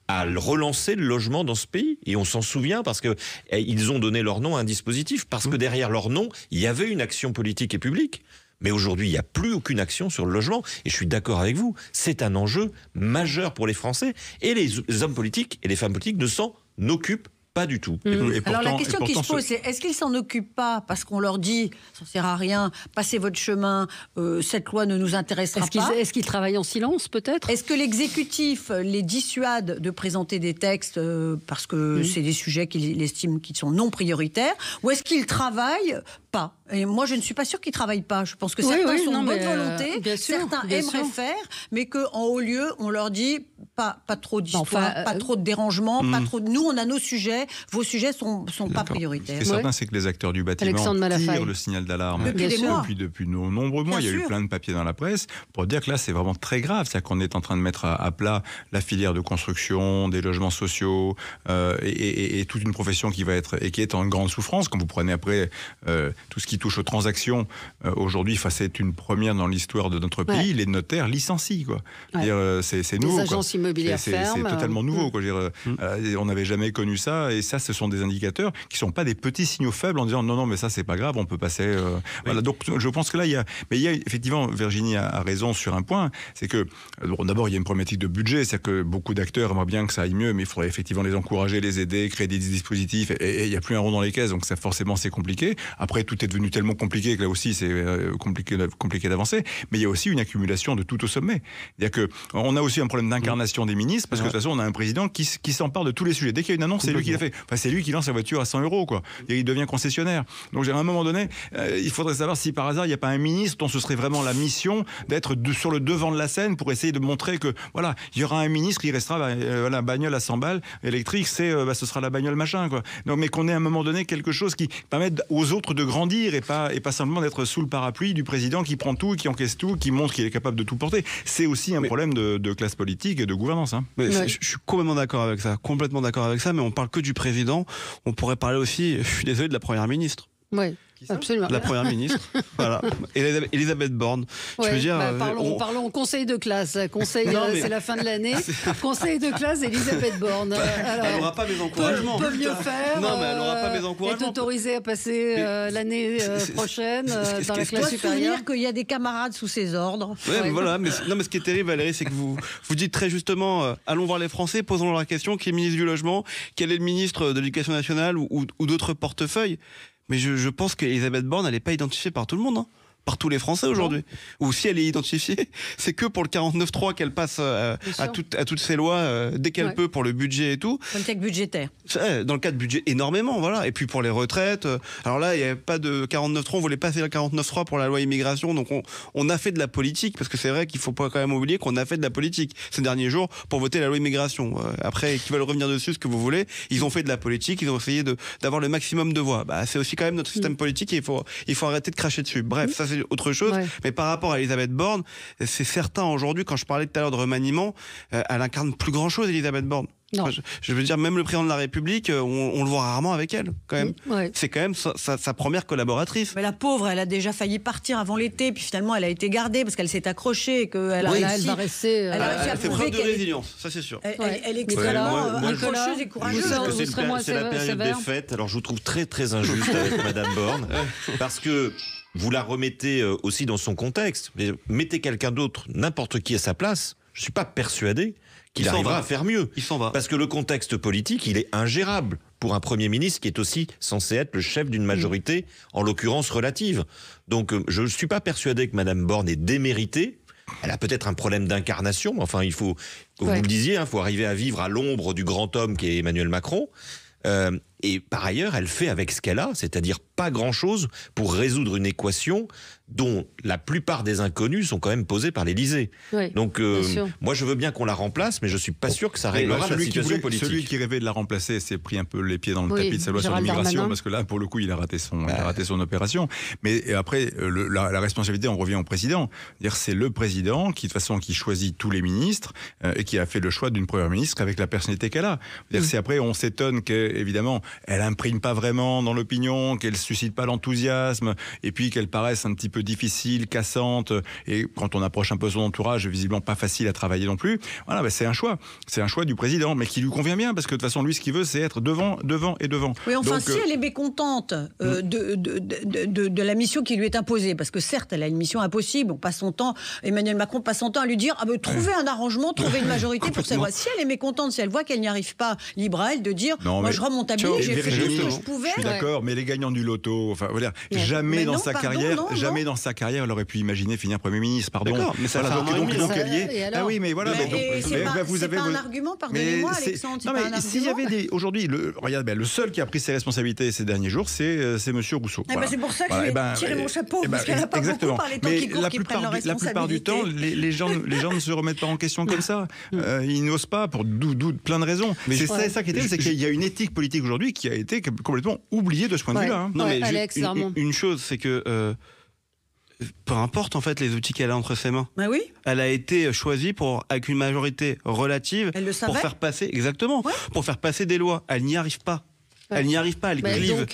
à relancer le logement dans ce pays. Et on s'en souvient parce que eh, ils ont donné leur nom à un dispositif, parce que mmh. derrière leur nom, il y avait une action politique et publique. Mais aujourd'hui, il n'y a plus aucune action sur le logement. Et je suis d'accord avec vous, c'est un enjeu majeur pour les Français. Et les hommes politiques et les femmes politiques ne s'en occupent pas du tout. Mm. Alors la question qui se pose, c'est est-ce qu'ils s'en occupent pas parce qu'on leur dit ça sert à rien, passez votre chemin, euh, cette loi ne nous intéressera pas. est-ce qu'ils travaillent en silence peut-être Est-ce que l'exécutif les dissuade de présenter des textes euh, parce que c'est des sujets qu'il estime qui sont non prioritaires, ou est-ce qu'ils travaillent pas. Et moi, je ne suis pas sûr qu'ils travaillent pas. Je pense que certains sont en bonne euh, volonté, certains aimeraient faire, mais qu'en haut lieu, on leur dit pas, pas trop bah, d'histoire, pas euh, trop de dérangements. pas hmm. trop. Nous, on a nos sujets. Vos sujets sont sont pas prioritaires. Ce qui est certain, c'est que les acteurs du bâtiment tirent le signal d'alarme depuis, depuis, depuis, de nombreux mois. il y a eu plein de papiers dans la presse pour dire que là, c'est vraiment très grave, c'est-à-dire qu'on est en train de mettre à, plat la filière de construction, des logements sociaux euh, et, toute une profession qui va être et qui est en grande souffrance. Quand vous prenez après tout ce qui touche aux transactions, euh, aujourd'hui, c'est une première dans l'histoire de notre pays, les notaires licencient. Quoi. Euh, c'est, nouveau. Les agences immobilières c'est, totalement nouveau. Mm. Quoi. Dire, euh, mm. on n'avait jamais connu ça. Et ça, ce sont des indicateurs qui ne sont pas des petits signaux faibles en disant non, non, mais ça, c'est pas grave, on peut passer. Voilà. Donc, je pense que là, il y a. Mais il y a effectivement, Virginie a, raison sur un point. C'est que, d'abord, il y a une problématique de budget. C'est que beaucoup d'acteurs aimeraient bien que ça aille mieux, mais il faudrait effectivement les encourager, les aider, créer des dispositifs. Et il n'y a plus un rond dans les caisses. Donc, ça, forcément, c'est compliqué. Après, tout est devenu tellement compliqué que là aussi c'est euh, compliqué, compliqué d'avancer. Mais il y a aussi une accumulation de tout au sommet. Il que on a aussi un problème d'incarnation des ministres parce que de toute façon on a un président qui, qui s'empare de tous les sujets. Dès qu'il y a une annonce, c'est lui qui la fait. Enfin, c'est lui qui lance la voiture à 100 euros quoi. il devient concessionnaire. Donc à un moment donné, euh, il faudrait savoir si par hasard il n'y a pas un ministre dont ce serait vraiment la mission d'être sur le devant de la scène pour essayer de montrer que voilà, il y aura un ministre qui restera bah, euh, la bagnole à 100 balles électrique, c'est bah, ce sera la bagnole machin quoi. Non, mais qu'on ait à un moment donné quelque chose qui permette aux autres de grandir grandir et pas, et pas simplement d'être sous le parapluie du président qui prend tout, qui encaisse tout, qui montre qu'il est capable de tout porter. C'est aussi un problème de, classe politique et de gouvernance. Hein. je, suis complètement d'accord avec ça, complètement d'accord avec ça, mais on parle que du président. On pourrait parler aussi, je suis désolé, de la première ministre. Absolument. La première ministre. voilà. Elisabeth Borne. veux dire. Bah, euh, parlons, conseil de classe. Conseil, euh, c'est la fin de l'année. conseil de classe, Elisabeth Borne. Bah, euh, elle n'aura pas mes encouragements. Peut, peut mieux faire. Non, mais elle n'aura pas mes encouragements. Est autorisée à passer l'année prochaine dans la classe supérieure. qu'il y a des camarades sous ses ordres. voilà. non, mais ce qui est terrible, Valérie, c'est que vous, vous dites très justement allons voir les Français, posons-leur la question qui est ministre du Logement, quel est le ministre de l'Éducation nationale ou d'autres portefeuilles. Mais je, pense qu'Elisabeth Borne, elle n'est pas identifiée par tout le monde. Hein par tous les Français aujourd'hui. Ou si elle est identifiée, c'est que pour le 49.3 qu'elle passe euh, à, à, toutes ces lois euh, dès qu'elle peut pour le budget et tout. Dans le cadre budgétaire. Dans le cadre budget, énormément, voilà. Et puis pour les retraites. Euh, alors là, il n'y avait pas de 49.3, on voulait pas faire le 49.3 pour la loi immigration, donc on, a fait de la politique, parce que c'est vrai qu'il faut pas quand même oublier qu'on a fait de la politique ces derniers jours pour voter la loi immigration. après, qui veulent revenir dessus, ce que vous voulez, ils ont fait de la politique, ils ont essayé d'avoir le maximum de voix. Bah, c'est aussi quand même notre mm. système politique et il faut, il faut arrêter de cracher dessus. Bref, mm autre chose. Mais par rapport à Elisabeth Borne, c'est certain aujourd'hui, quand je parlais tout à l'heure de remaniement, euh, elle incarne plus grand chose, Elisabeth Borne. je, veux dire, même le président de la République, euh, on, le voit rarement avec elle, quand même. Mm, c'est quand même sa, première collaboratrice. Mais la pauvre, elle a déjà failli partir avant l'été, puis finalement, elle a été gardée parce qu'elle s'est accrochée et qu'elle elle va rester. Euh, elle a fait preuve de résilience, ça c'est sûr. Elle, est extrêmement ouais, et courageuse. C'est la période des fêtes, alors je vous trouve très très injuste avec Madame Borne, parce que vous la remettez euh, aussi dans son contexte. Mais mettez quelqu'un d'autre, n'importe qui à sa place. Je ne suis pas persuadé qu'il arrivera va. à faire mieux. Il s'en va. Parce que le contexte politique, il est ingérable pour un Premier ministre qui est aussi censé être le chef d'une mm. majorité, en l'occurrence relative. Donc euh, je ne suis pas persuadé que Mme Borne est déméritée. Elle a peut-être un problème d'incarnation, mais enfin, il faut, vous le disiez, il hein, faut arriver à vivre à l'ombre du grand homme qui est Emmanuel Macron. Euh, et par ailleurs, elle fait avec ce qu'elle a, c'est-à-dire pas grand-chose pour résoudre une équation dont la plupart des inconnus sont quand même posés par l'Elysée Donc euh, moi je veux bien qu'on la remplace, mais je suis pas sûr que ça réglera bah, la situation politique. Celui qui rêvait de la remplacer s'est pris un peu les pieds dans le tapis de sa loi sur l'immigration parce que là pour le coup il a raté son, il a ah. raté son opération. Mais après euh, la, responsabilité on revient au président. c'est le président qui de toute façon qui choisit tous les ministres euh, et qui a fait le choix d'une première ministre avec la personnalité qu'elle a. c'est après on s'étonne qu'évidemment elle imprime pas vraiment dans l'opinion, qu'elle suscite pas l'enthousiasme et puis qu'elle paraisse un petit peu difficile, cassante, et quand on approche un peu son entourage, visiblement pas facile à travailler non plus. Voilà, bah, c'est un choix. C'est un choix du président, mais qui lui convient bien, parce que de toute façon, lui, ce qu'il veut, c'est être devant, devant et devant. Oui, enfin, si euh, elle est mécontente euh, hmm. de, de, de, la mission qui lui est imposée, parce que certes, elle a une mission impossible, on passe son temps, Emmanuel Macron passe son temps à lui dire, ah ben, trouver hmm. un arrangement, trouver une majorité pour voix. Si elle est mécontente, si elle voit qu'elle n'y arrive pas, libre à elle de dire, non, moi, je remonte à j'ai fait ce que je pouvais. Je suis d'accord, mais les gagnants du loto, enfin, voilà, jamais dans sa carrière, jamais dans sa carrière, elle aurait pu imaginer finir Premier ministre, pardon. Mais ça voilà, donc, donc, donc, elle y est. Ah oui, mais voilà. Mais, bah, vous avez un argument, pardonnez-moi, Alexandre. Non, mais s'il y avait des. Aujourd'hui, le, ben, le seul qui a pris ses responsabilités ces derniers jours, c'est euh, M. Rousseau. Eh ben, c'est pour ça que je eh ben, tirer mon euh, chapeau, eh ben, parce qu'elle n'a pas exactement. beaucoup parlé mais la plupart, du, la plupart du temps, les, gens, ne se remettent pas en question comme ça. Mm. Euh, ils n'osent pas, pour plein de raisons. Mais c'est ça, qui est c'est qu'il y a une éthique politique aujourd'hui qui a été complètement oubliée de ce point de vue-là. Hein. Non, mais une chose, c'est que peu importe en fait les outils qu'elle a entre ses mains. Bah oui. Elle a été choisie pour avec une majorité relative pour faire passer exactement, pour faire passer des lois. Elle n'y arrive pas. Elle n'y arrive pas, elle clive.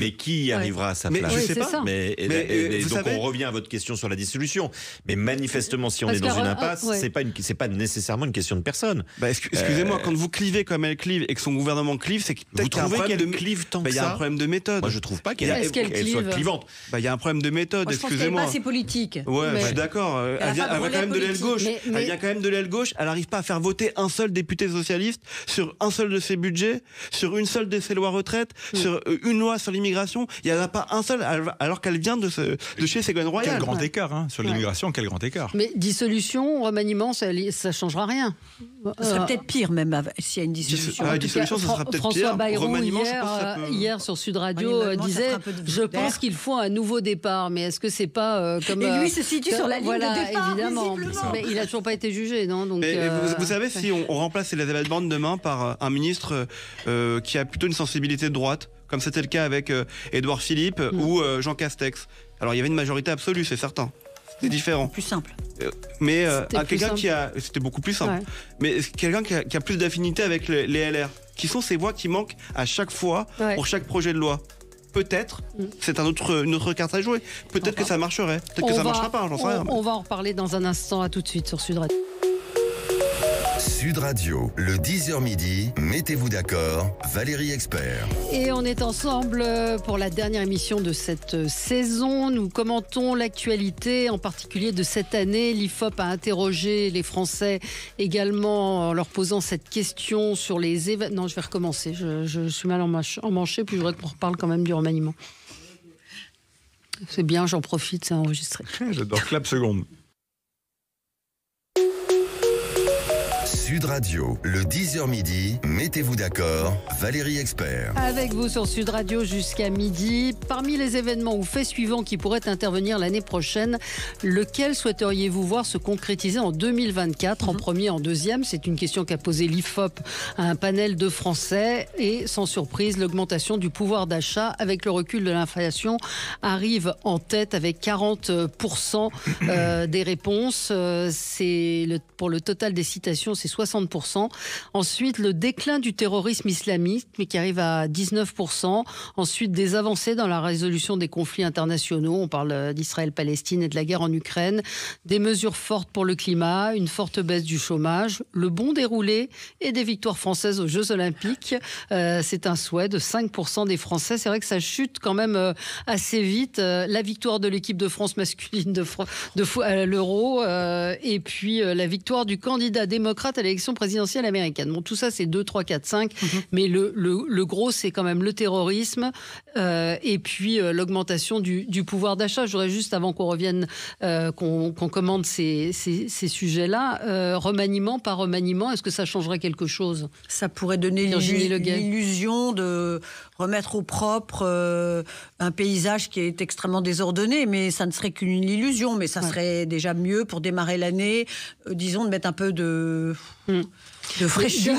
Mais qui arrivera à sa place Je sais pas. Mais, euh, euh, donc on revient à votre question sur la dissolution. Mais manifestement, si on est dans une euh, impasse, c'est pas c'est pas nécessairement une question de personne. Bah, excusez-moi, quand vous clivez comme elle clive et que son gouvernement clive, c'est que vous trouvez qu'elle de... clive tant Il y a un problème de méthode. Moi, je trouve pas qu'elle soit clivante. Il y a un problème de méthode. Excusez-moi. C'est politique. Ouais, je suis d'accord. Elle vient quand même de l'aile gauche. Elle vient quand même de l'aile gauche. Elle n'arrive pas à faire voter un seul député socialiste sur un seul de ses budgets, sur une seule de ces lois retraites, hmm. sur euh, une loi sur l'immigration. Il n'y en a pas un seul, alors qu'elle vient de, de chez Ségolène Royal. Quel grand écart hein, sur l'immigration, quel grand écart. Mais dissolution, remaniement, ça ne changera rien. Ce serait euh, peut-être pire même s'il y a une dissolution. Ah, sera François Bayrou, euh, hier, sur Sud Radio, disait Je pense qu'il faut un nouveau départ, mais est-ce que c'est pas comme. Et lui se situe sur la ligne de départ. Évidemment. Mais il n'a toujours pas été jugé, non Donc, vous, savez, si on, on remplace Elisabeth Borne demain par un ministre qui a plutôt une sensibilité de droite, comme c'était le cas avec Edouard euh, Philippe euh, mm. ou euh, Jean Castex. Alors il y avait une majorité absolue, c'est certain. C'est différent. Plus simple. Mais à quelqu'un qui a, c'était beaucoup plus simple. Mais quelqu'un qui, a, plus d'affinité avec les, LR, qui sont ces voix qui manquent à chaque fois pour chaque projet de loi. Peut-être, mm. c'est un autre, une autre carte à jouer. Peut-être que ça marcherait. Peut-être que ça ne marchera pas. J'en sais rien. On va en reparler dans un instant. À tout de suite sur Sud Radio. Radio, le 10h midi, mettez-vous d'accord, Valérie Expert. Et on est ensemble euh, pour la dernière émission de cette euh, saison. Nous commentons l'actualité, en particulier de cette année. L'IFOP a interrogé les Français également en leur posant cette question sur les événements. Non, je vais recommencer. Je, suis mal en manchée. puis je voudrais qu'on reparle quand même du remaniement. C'est bien, j'en profite, c'est enregistré. J'adore clap seconde. Sud Radio. Le 10h midi, mettez-vous d'accord, Valérie Expert. Avec vous sur Sud Radio jusqu'à midi. Parmi les événements ou faits suivants qui pourraient intervenir l'année prochaine, lequel souhaiteriez-vous voir se concrétiser en 2024, en mhm. premier, en deuxième C'est une question qu'a posée l'IFOP à un panel de Français. Et sans surprise, l'augmentation du pouvoir d'achat avec le recul de l'inflation arrive en tête avec 40% euh, des réponses. Euh, c'est pour le total des citations, c'est 60 Ensuite, le déclin du terrorisme mais qui arrive à 19%. Ensuite, des avancées dans la résolution des conflits internationaux. On parle euh, d'Israël-Palestine et de la guerre en Ukraine. Des mesures fortes pour le climat, une forte baisse du chômage, le bon déroulé et des victoires françaises aux Jeux Olympiques. Euh, c'est un souhait de 5% des Français. C'est vrai que ça chute quand même euh, assez vite. La victoire de l'équipe de France masculine de, l'Euro et puis la victoire du candidat démocrate l'élection présidentielle américaine. Bon, tout ça, c'est 2, 3, 4, 5, mais le, le, gros, c'est quand même le terrorisme euh, et puis euh, l'augmentation du, du, pouvoir d'achat. J'aurais juste, avant qu'on revienne, euh, qu'on commande ces, ces, ces sujets-là, remaniement par remaniement, est-ce que ça changerait quelque chose Ça pourrait donner l'illusion de, remettre au propre euh, un paysage qui est extrêmement désordonné, mais ça ne serait qu'une illusion, mais ça serait déjà mieux pour démarrer l'année, euh, disons, de mettre un peu de... Mm de fraîcheur.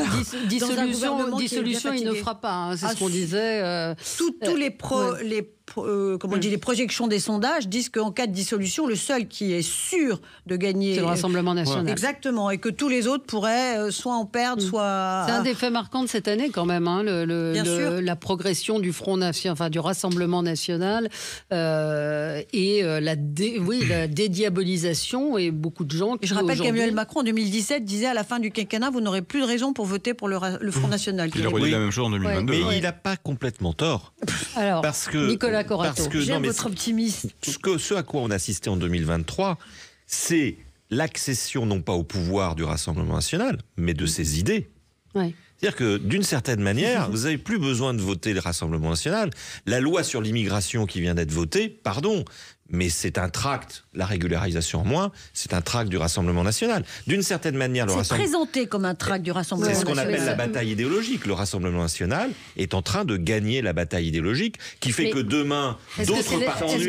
dissolution, dissolution il ne fera pas. Hein, c'est ce ah, qu'on disait. Euh, tous euh, les pro, les euh, comment on dit, les projections des sondages disent qu'en cas de dissolution, le seul qui est sûr de gagner, c'est le Rassemblement national. Exactement, et que tous les autres pourraient soit en perdre, mm. soit. C'est un des faits marquants de cette année quand même. Hein, le, Bien sûr. La progression du Front National, enfin du Rassemblement national, et la dé, oui la dédiabolisation et beaucoup de gens. Qui, je rappelle qu'Emmanuel Macron en 2017 disait à la fin du quinquennat, vous n'aurez aurait plus de raison pour voter pour le, Front mmh. National. Il a dit la même chose en 2022. Mais hein. il n'a pas complètement tort. Alors, parce que, Nicolas Corato, j'aime votre optimisme. Ce, que, ce à quoi on assistait en 2023, c'est l'accession non pas au pouvoir du Rassemblement national, mais de mmh. ses idées. C'est-à-dire que d'une certaine manière, mmh. vous n'avez plus besoin de voter le Rassemblement national. La loi sur l'immigration qui vient d'être votée, pardon, mais c'est un tract, la régularisation en moins, c'est un tract du Rassemblement national. D'une certaine manière, le Rassemblement... C'est présenté comme un tract du Rassemblement national. C'est ce qu'on appelle la bataille idéologique. Le Rassemblement national est en train de gagner la bataille idéologique qui fait que demain, d'autres partis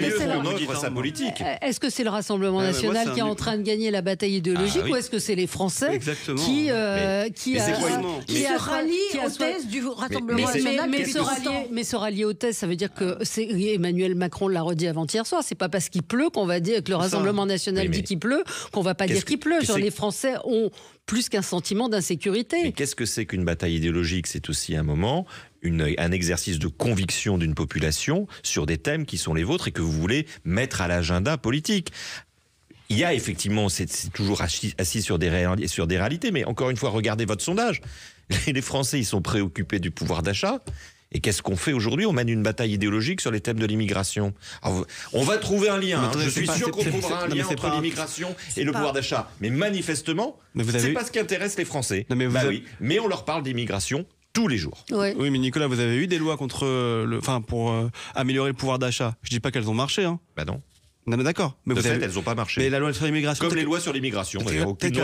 notre sa politique. Euh, est-ce que c'est le Rassemblement national qui est en train de gagner la bataille ah idéologique ou est-ce que c'est les Français qui, euh, qui, se rallient aux thèses du Rassemblement national Mais se rallier aux thèses, ça veut dire que ah. Emmanuel Macron l'a redit avant-hier soir, c'est pas parce qu'il pleut qu'on va dire que le Rassemblement national dit qu'il pleut qu'on va pas dire qu'il pleut. les Français ont plus qu'un sentiment d'insécurité. Mais qu'est-ce que c'est qu'une bataille idéologique C'est aussi un moment, un exercice de conviction d'une population sur des thèmes qui sont les vôtres et que vous voulez mettre à l'agenda politique. Il y a effectivement, c'est toujours assis, sur, des réalités, sur des réalités, mais encore une fois, regardez votre sondage. Les Français, ils sont préoccupés du pouvoir d'achat. Et qu'est-ce qu'on fait aujourd'hui On mène une bataille idéologique sur les thèmes de l'immigration. Ah, on va trouver un lien. Hein. Je suis sûr qu'on trouvera un lien entre l'immigration et le pouvoir d'achat. Mais manifestement, ce n'est pas ce qui intéresse les Français. Bah mais, on leur parle d'immigration tous les jours. Oui, mais Nicolas, vous avez eu des lois contre euh, enfin pour euh, améliorer le pouvoir d'achat. Je dis pas qu'elles ont marché. Hein. Bah non. Non, mais d'accord. Mais vous fait, elles n'ont pas marché. Mais la loi sur l'immigration. Comme les lois sur l'immigration. Peut-être qu'elle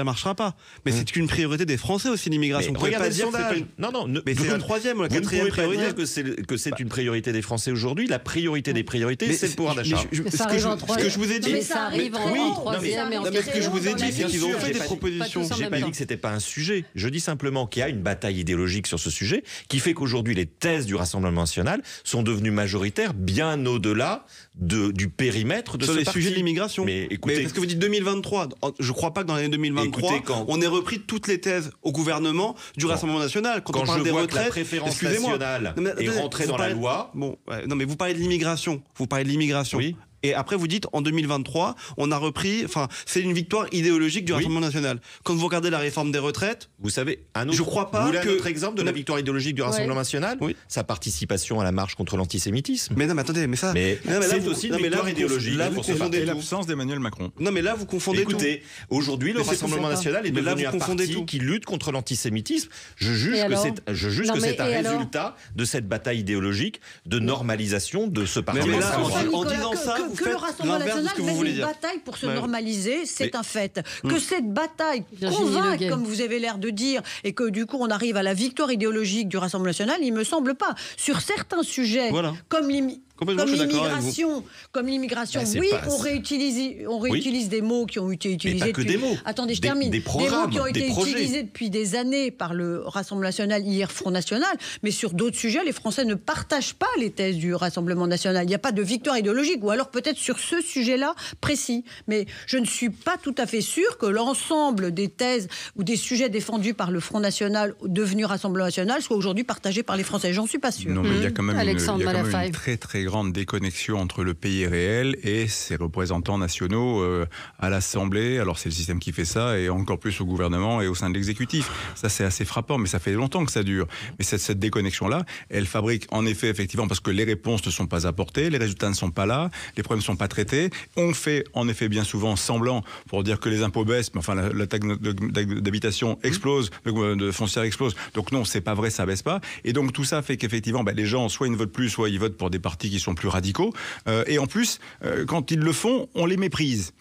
ne marchera... pas. Mais mmh. c'est une priorité des Français aussi, l'immigration. Regardez le sondage. Non, non. Mais c'est une troisième ou la quatrième priorité. Pas dire que c'est une priorité des Français aujourd'hui. La priorité des priorités, c'est le pouvoir d'achat. Ce que je vous ai dit. Mais ça arrive en troisième et en Mais ce que je vous ai dit, c'est qu'ils ont fait des propositions. J'ai pas dit que c'était pas un sujet. Je dis simplement qu'il y a une bataille idéologique sur ce sujet qui fait qu'aujourd'hui, les thèses du Rassemblement national sont devenues majoritaires bien au-delà du périmètre de sur ce les parti. sujets de l'immigration. Mais écoutez, Mais parce que vous dites 2023, je crois pas que dans l'année 2023, on ait repris toutes les thèses au gouvernement du Rassemblement national quand, on parle je des vois retraites. excusez-moi, nationale rentré dans la loi. Bon, non mais vous parlez de l'immigration, vous parlez de l'immigration. Oui. Et après, vous dites, en 2023, on a repris, enfin, c'est une victoire idéologique du Rassemblement national. Quand vous regardez la réforme des retraites. Vous savez, un autre, je crois pas que... un exemple de la victoire idéologique du Rassemblement national oui. Sa participation à la marche contre l'antisémitisme. Mais non, mais attendez, mais ça. c'est aussi une victoire idéologique. Là, hein, vous l'absence d'Emmanuel Macron. Non, mais là, vous confondez Écoutez, aujourd'hui, le Rassemblement national est devenu un parti qui lutte contre l'antisémitisme. Je juge que c'est, un résultat de cette bataille idéologique de normalisation de ce parti. Mais là, en, disant ça, que le Rassemblement national mène une bataille pour se bah normaliser, c'est un fait. Hmm. Que cette bataille convainque, comme vous avez l'air de dire, et que du coup on arrive à la victoire idéologique du Rassemblement national, il me semble pas. Sur certains sujets, comme l'immigration, comme l'immigration, comme l'immigration, bah, oui, on réutilise, on réutilise des mots qui ont été utilisés. Mais que des mots. Attendez, je termine. Des, des mots qui ont été utilisés depuis des années par le Rassemblement national, hier Front national, mais sur d'autres sujets, les Français ne partagent pas les thèses du Rassemblement national. Il n'y a pas de victoire idéologique, ou alors peut-être sur ce sujet-là précis. Mais je ne suis pas tout à fait sûr que l'ensemble des thèses ou des sujets défendus par le Front national devenu Rassemblement national soient aujourd'hui partagés par les Français. J'en suis pas sûr. Non, mais il y a quand même, hum. une, y a une très très grande déconnexion entre le pays réel et ses représentants nationaux euh, à l'Assemblée. Alors c'est le système qui fait ça, et encore plus au gouvernement et au sein de l'exécutif. Ça c'est assez frappant, mais ça fait longtemps que ça dure. Mais cette, déconnexion-là, elle fabrique en effet, effectivement, parce que les réponses ne sont pas apportées, les résultats ne sont pas là, les problèmes ne sont pas traités. On fait en effet bien souvent semblant pour dire que les impôts baissent, mais enfin la, taxe d'habitation explose, de foncière explose. Donc non, c'est pas vrai, ça baisse pas. Et donc tout ça fait qu'effectivement, ben, les gens soit ils ne votent plus, soit ils votent pour des partis qui sont plus radicaux. Euh, et en plus, euh, quand ils le font, on les méprise.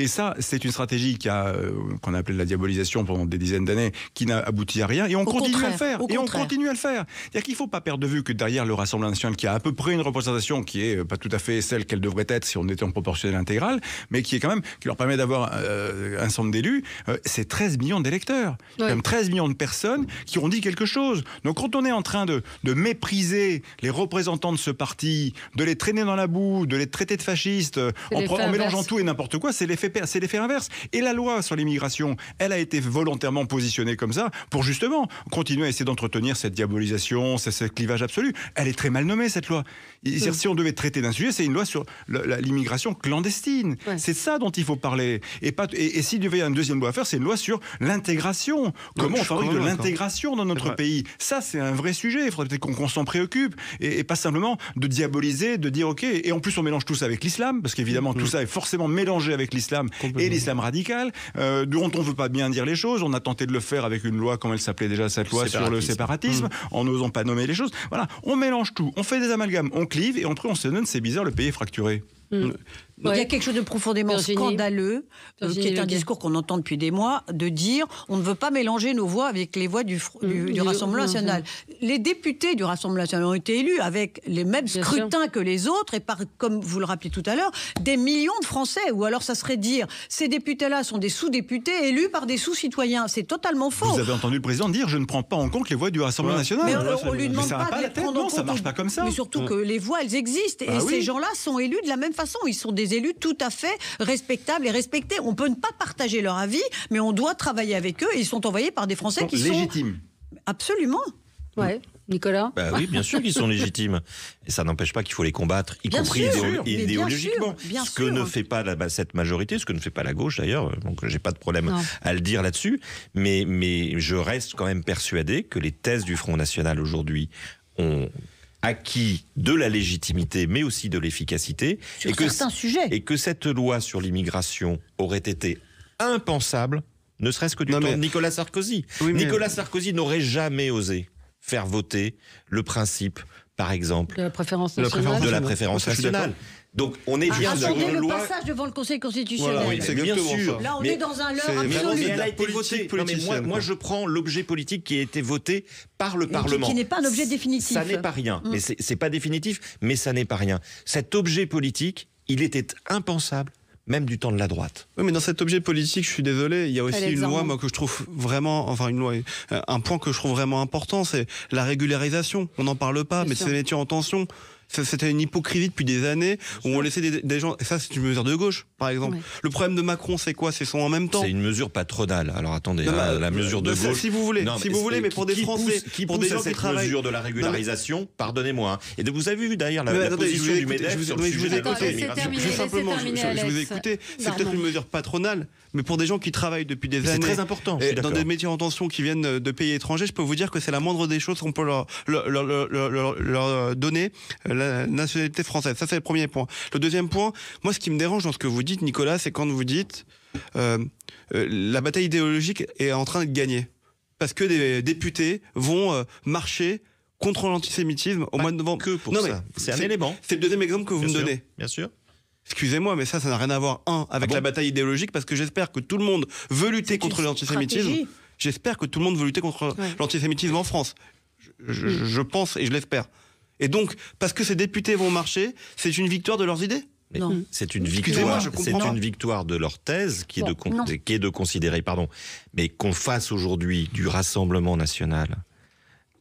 Et ça, c'est une stratégie euh, qu'on a, appelée qu'on la diabolisation pendant des dizaines d'années, qui n'a abouti à rien, et on continue à le faire. Et on continue à le faire. C'est-à-dire qu'il ne faut pas perdre de vue que derrière le Rassemblement national, qui a à peu près une représentation qui n'est euh, pas tout à fait celle qu'elle devrait être si on était en proportionnelle intégrale, mais qui est quand même, qui leur permet d'avoir euh, un centre d'élus, c'est 13 millions d'électeurs. Même 13 millions de personnes qui ont dit quelque chose. Donc quand on est en train de, mépriser les représentants de ce parti, de les traîner dans la boue, de les traiter de fascistes, en, en mélangeant tout et n'importe quoi, c'est l'effet c'est l'effet inverse. Et la loi sur l'immigration, elle a été volontairement positionnée comme ça pour justement continuer à essayer d'entretenir cette diabolisation, ce, clivage absolu. Elle est très mal nommée, cette loi. Mm. si on devait traiter d'un sujet, c'est une loi sur l'immigration clandestine. C'est ça dont il faut parler. Et, et, s'il devait y avoir une deuxième loi à faire, c'est une loi sur l'intégration. Comment on fabrique de l'intégration dans notre pays Ça, c'est un vrai sujet. Il faudrait peut-être qu'on s'en préoccupe. Et, pas simplement de diaboliser, de dire OK. Et en plus, on mélange tout ça avec l'islam, parce qu'évidemment, tout mm. ça est forcément mélangé avec l'islam et l'islam radical, euh, dont on ne veut pas bien dire les choses. On a tenté de le faire avec une loi, comme elle s'appelait déjà, cette loi sur le séparatisme, mm. en n'osant pas nommer les choses. Voilà, on mélange tout, on fait des amalgames, et entre on se donne, c'est bizarre, le pays fracturé. Hmm. Euh, il y a quelque chose de profondément scandaleux, euh, qui est un discours qu'on entend depuis des mois, de dire on ne veut pas mélanger nos voix avec les voix du, mm, du, Rassemblement national. Les députés du Rassemblement national ont été élus avec les mêmes scrutins que les autres et par, comme vous le rappelez tout à l'heure, des millions de Français. Ou alors ça serait dire ces députés-là sont des sous-députés élus par des sous-citoyens. C'est totalement faux. Vous avez entendu le président dire je ne prends pas en compte les voix du Rassemblement national. Mais on, ne lui demande pas, de prendre en compte. Ça marche pas comme ça. Mais surtout que les voix, elles existent. Bah et ces gens-là sont élus de la même façon. Ils sont des élus tout à fait respectables et respectés. On peut ne pas partager leur avis, mais on doit travailler avec eux. Et ils sont envoyés par des Français qui sont légitimes. Absolument. Ouais. Nicolas bah Oui, bien sûr qu'ils sont légitimes. Et ça n'empêche pas qu'il faut les combattre, y compris idéologiquement. Bien sûr, ce que ne fait pas la, bah, cette majorité, ce que ne fait pas la gauche d'ailleurs, euh, donc j'ai pas de problème à le dire là-dessus. Mais, mais je reste quand même persuadé que les thèses du Front National aujourd'hui ont acquis de la légitimité, mais aussi de l'efficacité. et que, Et que cette loi sur l'immigration aurait été impensable, ne serait-ce que du temps de Nicolas Sarkozy. Nicolas Sarkozy n'aurait jamais osé faire voter le principe par exemple, De la préférence nationale. Donc on est ah, bien sur le passage devant le Conseil constitutionnel. oui, c'est bien sûr. Là, on est dans un leurre absolu. elle a été mais moi, je prends l'objet politique qui a été voté par le Parlement. Qui, qui n'est pas un objet définitif. Ça n'est pas rien. Mmh. Mais c'est pas définitif, mais ça n'est pas rien. Cet objet politique, il était impensable même du temps de la droite. Oui, mais dans cet objet politique, je suis désolé, il y a aussi une loi moi, que je trouve vraiment, enfin une loi, euh, un point que je trouve vraiment important, c'est la régularisation. On n'en parle pas, mais c'est une en tension. C'était une hypocrisie depuis des années où on laissait des, gens. ça, c'est une mesure de gauche, par exemple. Le problème de Macron, c'est quoi C'est son en même temps. C'est une mesure patronale. Alors attendez, hein, la euh, mesure de gauche. Si vous voulez, si vous voulez, mais pour des Français, qui pour des gens cette mesure de la régularisation, pardonnez-moi. Hein. Et vous avez vu d'ailleurs la, position du MEDEF sur le sujet de Je vous ai écouté. C'est peut-être une mesure patronale, mais pour des gens qui travaillent depuis des années. très important. dans des métiers en tension qui viennent de pays étrangers, je peux vous dire que c'est la moindre des choses qu'on peut leur, leur, euh, donner euh, la nationalité française. Ça, c'est le premier point. Le deuxième point, moi, ce qui me dérange dans ce que vous dites, Nicolas, c'est quand vous dites euh, euh la bataille idéologique est en train de gagner. Parce que des députés vont marcher contre l'antisémitisme au mois de novembre. Que pour ça. C'est un élément. C'est le deuxième exemple que vous me donnez. Bien sûr. Excusez-moi, mais ça, ça n'a rien à voir, un, avec ah la bataille idéologique, parce que j'espère que tout le monde veut lutter contre l'antisémitisme. J'espère que tout le monde veut lutter contre l'antisémitisme en France. Mm. Je, pense et je l'espère. Et donc, parce que ces députés vont marcher, c'est une victoire de leurs idées c'est une victoire, c'est une victoire de leur thèse qui est, de, qui est de considérer, pardon, mais qu'on fasse aujourd'hui du Rassemblement national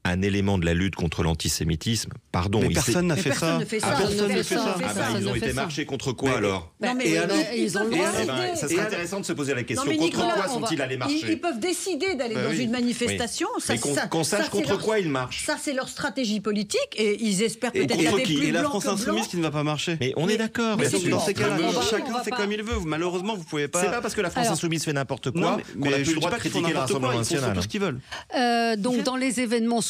un élément de la lutte contre l'antisémitisme. Pardon. Mais personne n'a ah, fait, ça. Ah bah, ils ont été marchés contre quoi alors ils ont eh ben, Ça serait intéressant de se poser la question. contre quoi sont-ils allés marcher ils, peuvent décider d'aller bah dans une manifestation. qu'on sache contre quoi ils marchent. Ça, c'est leur stratégie politique et ils espèrent peut-être qu'il la France insoumise qui ne va pas marcher. Mais on est d'accord. Dans ces cas-là, chacun fait comme il veut. Malheureusement, vous pouvez pas. C'est pas parce que la France insoumise fait n'importe quoi qu'on a plus le droit de critiquer l'Assemblée nationale. Ils hein. ce qu'ils veulent. Donc dans les événements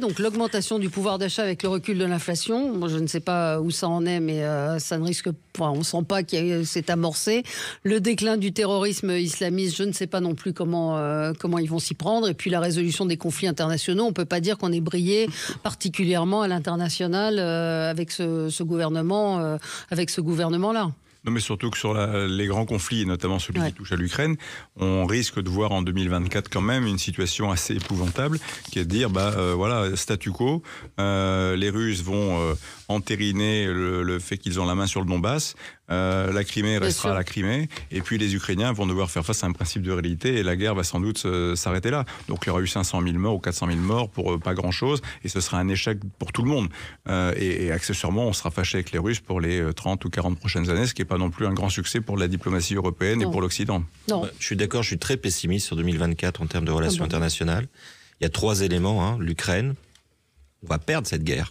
donc l'augmentation du pouvoir d'achat avec le recul de l'inflation. je ne sais pas où ça en est, mais euh, ça ne risque pas. On sent pas qu'il s'est amorcé. Le déclin du terrorisme islamiste, je ne sais pas non plus comment euh, comment ils vont s'y prendre. Et puis la résolution des conflits internationaux, on peut pas dire qu'on est brillé particulièrement à l'international euh, avec ce gouvernement, avec ce gouvernement là mais surtout que sur les grands conflits, et notamment celui qui touche à l'Ukraine, on risque de voir en 2024 quand même une situation assez épouvantable, qui est de dire, bah euh, voilà, statu quo, euh, les Russes vont euh, entériner le, fait qu'ils ont la main sur le Donbass. Euh, la Crimée restera la Crimée, et puis les Ukrainiens vont devoir faire face à un principe de réalité, et la guerre va sans doute euh, s'arrêter là. Donc il y aura eu 500 000 morts ou 400 000 morts pour euh, pas grand-chose, et ce sera un échec pour tout le monde. et, accessoirement, on sera fâché avec les Russes pour les 30 ou 40 prochaines années, ce qui n'est pas non plus un grand succès pour la diplomatie européenne et pour l'Occident. Bah, je suis d'accord, je suis très pessimiste sur 2024 en termes de relations ah internationales. Il y a trois éléments, hein. l'Ukraine, on va perdre cette guerre.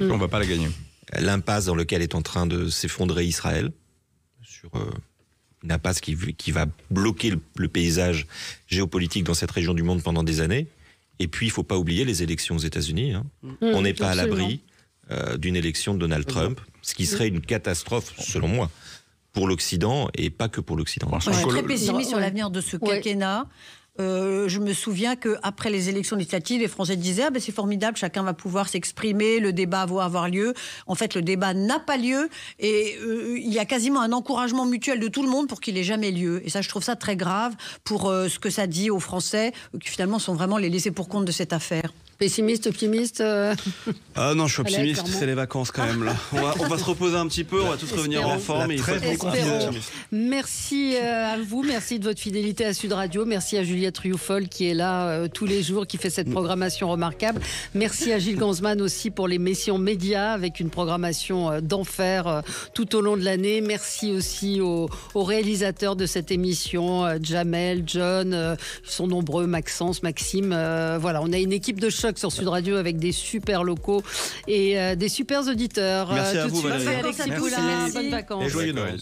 On va pas la gagner. L'impasse dans laquelle est en train de s'effondrer Israël, sur euh, une impasse qui, va bloquer le, paysage géopolitique dans cette région du monde pendant des années. Et puis, il faut pas oublier les élections aux États-Unis. Hein. Mm. on n'est mm, pas à l'abri euh, d'une élection de Donald Trump, ce qui serait une catastrophe, selon moi, pour l'Occident et pas que pour l'Occident. je suis très pessimiste sur l'avenir de ce quinquennat. Euh, je me souviens qu'après les élections législatives, les Français disaient ah ben c'est formidable, chacun va pouvoir s'exprimer, le débat va avoir lieu. En fait, le débat n'a pas lieu et euh, il y a quasiment un encouragement mutuel de tout le monde pour qu'il n'ait jamais lieu. Et ça, je trouve ça très grave pour euh, ce que ça dit aux Français qui finalement sont vraiment les laissés pour compte de cette affaire. Pessimiste, optimiste euh Ah non, je suis optimiste, c'est les vacances quand même. On, va, se reposer un petit peu, on va tous revenir en forme. merci euh, à vous, merci de votre fidélité à Sud Radio, merci à Juliette Rioufol qui est là euh, tous les jours, qui fait cette mm. programmation remarquable. Merci à Gilles Gansman aussi pour les missions médias avec une programmation d'enfer tout au long de l'année. Merci aussi aux, réalisateurs de cette émission, Jamel, John, ils sont nombreux, Maxence, Maxime. voilà, on a une équipe de choses Choc sur Sud Radio avec des super locaux et euh, des super auditeurs. Merci euh, à vous, Valérie. Vacances Merci. À vous, là. Merci. Bonnes vacances. Et joyeux Noël.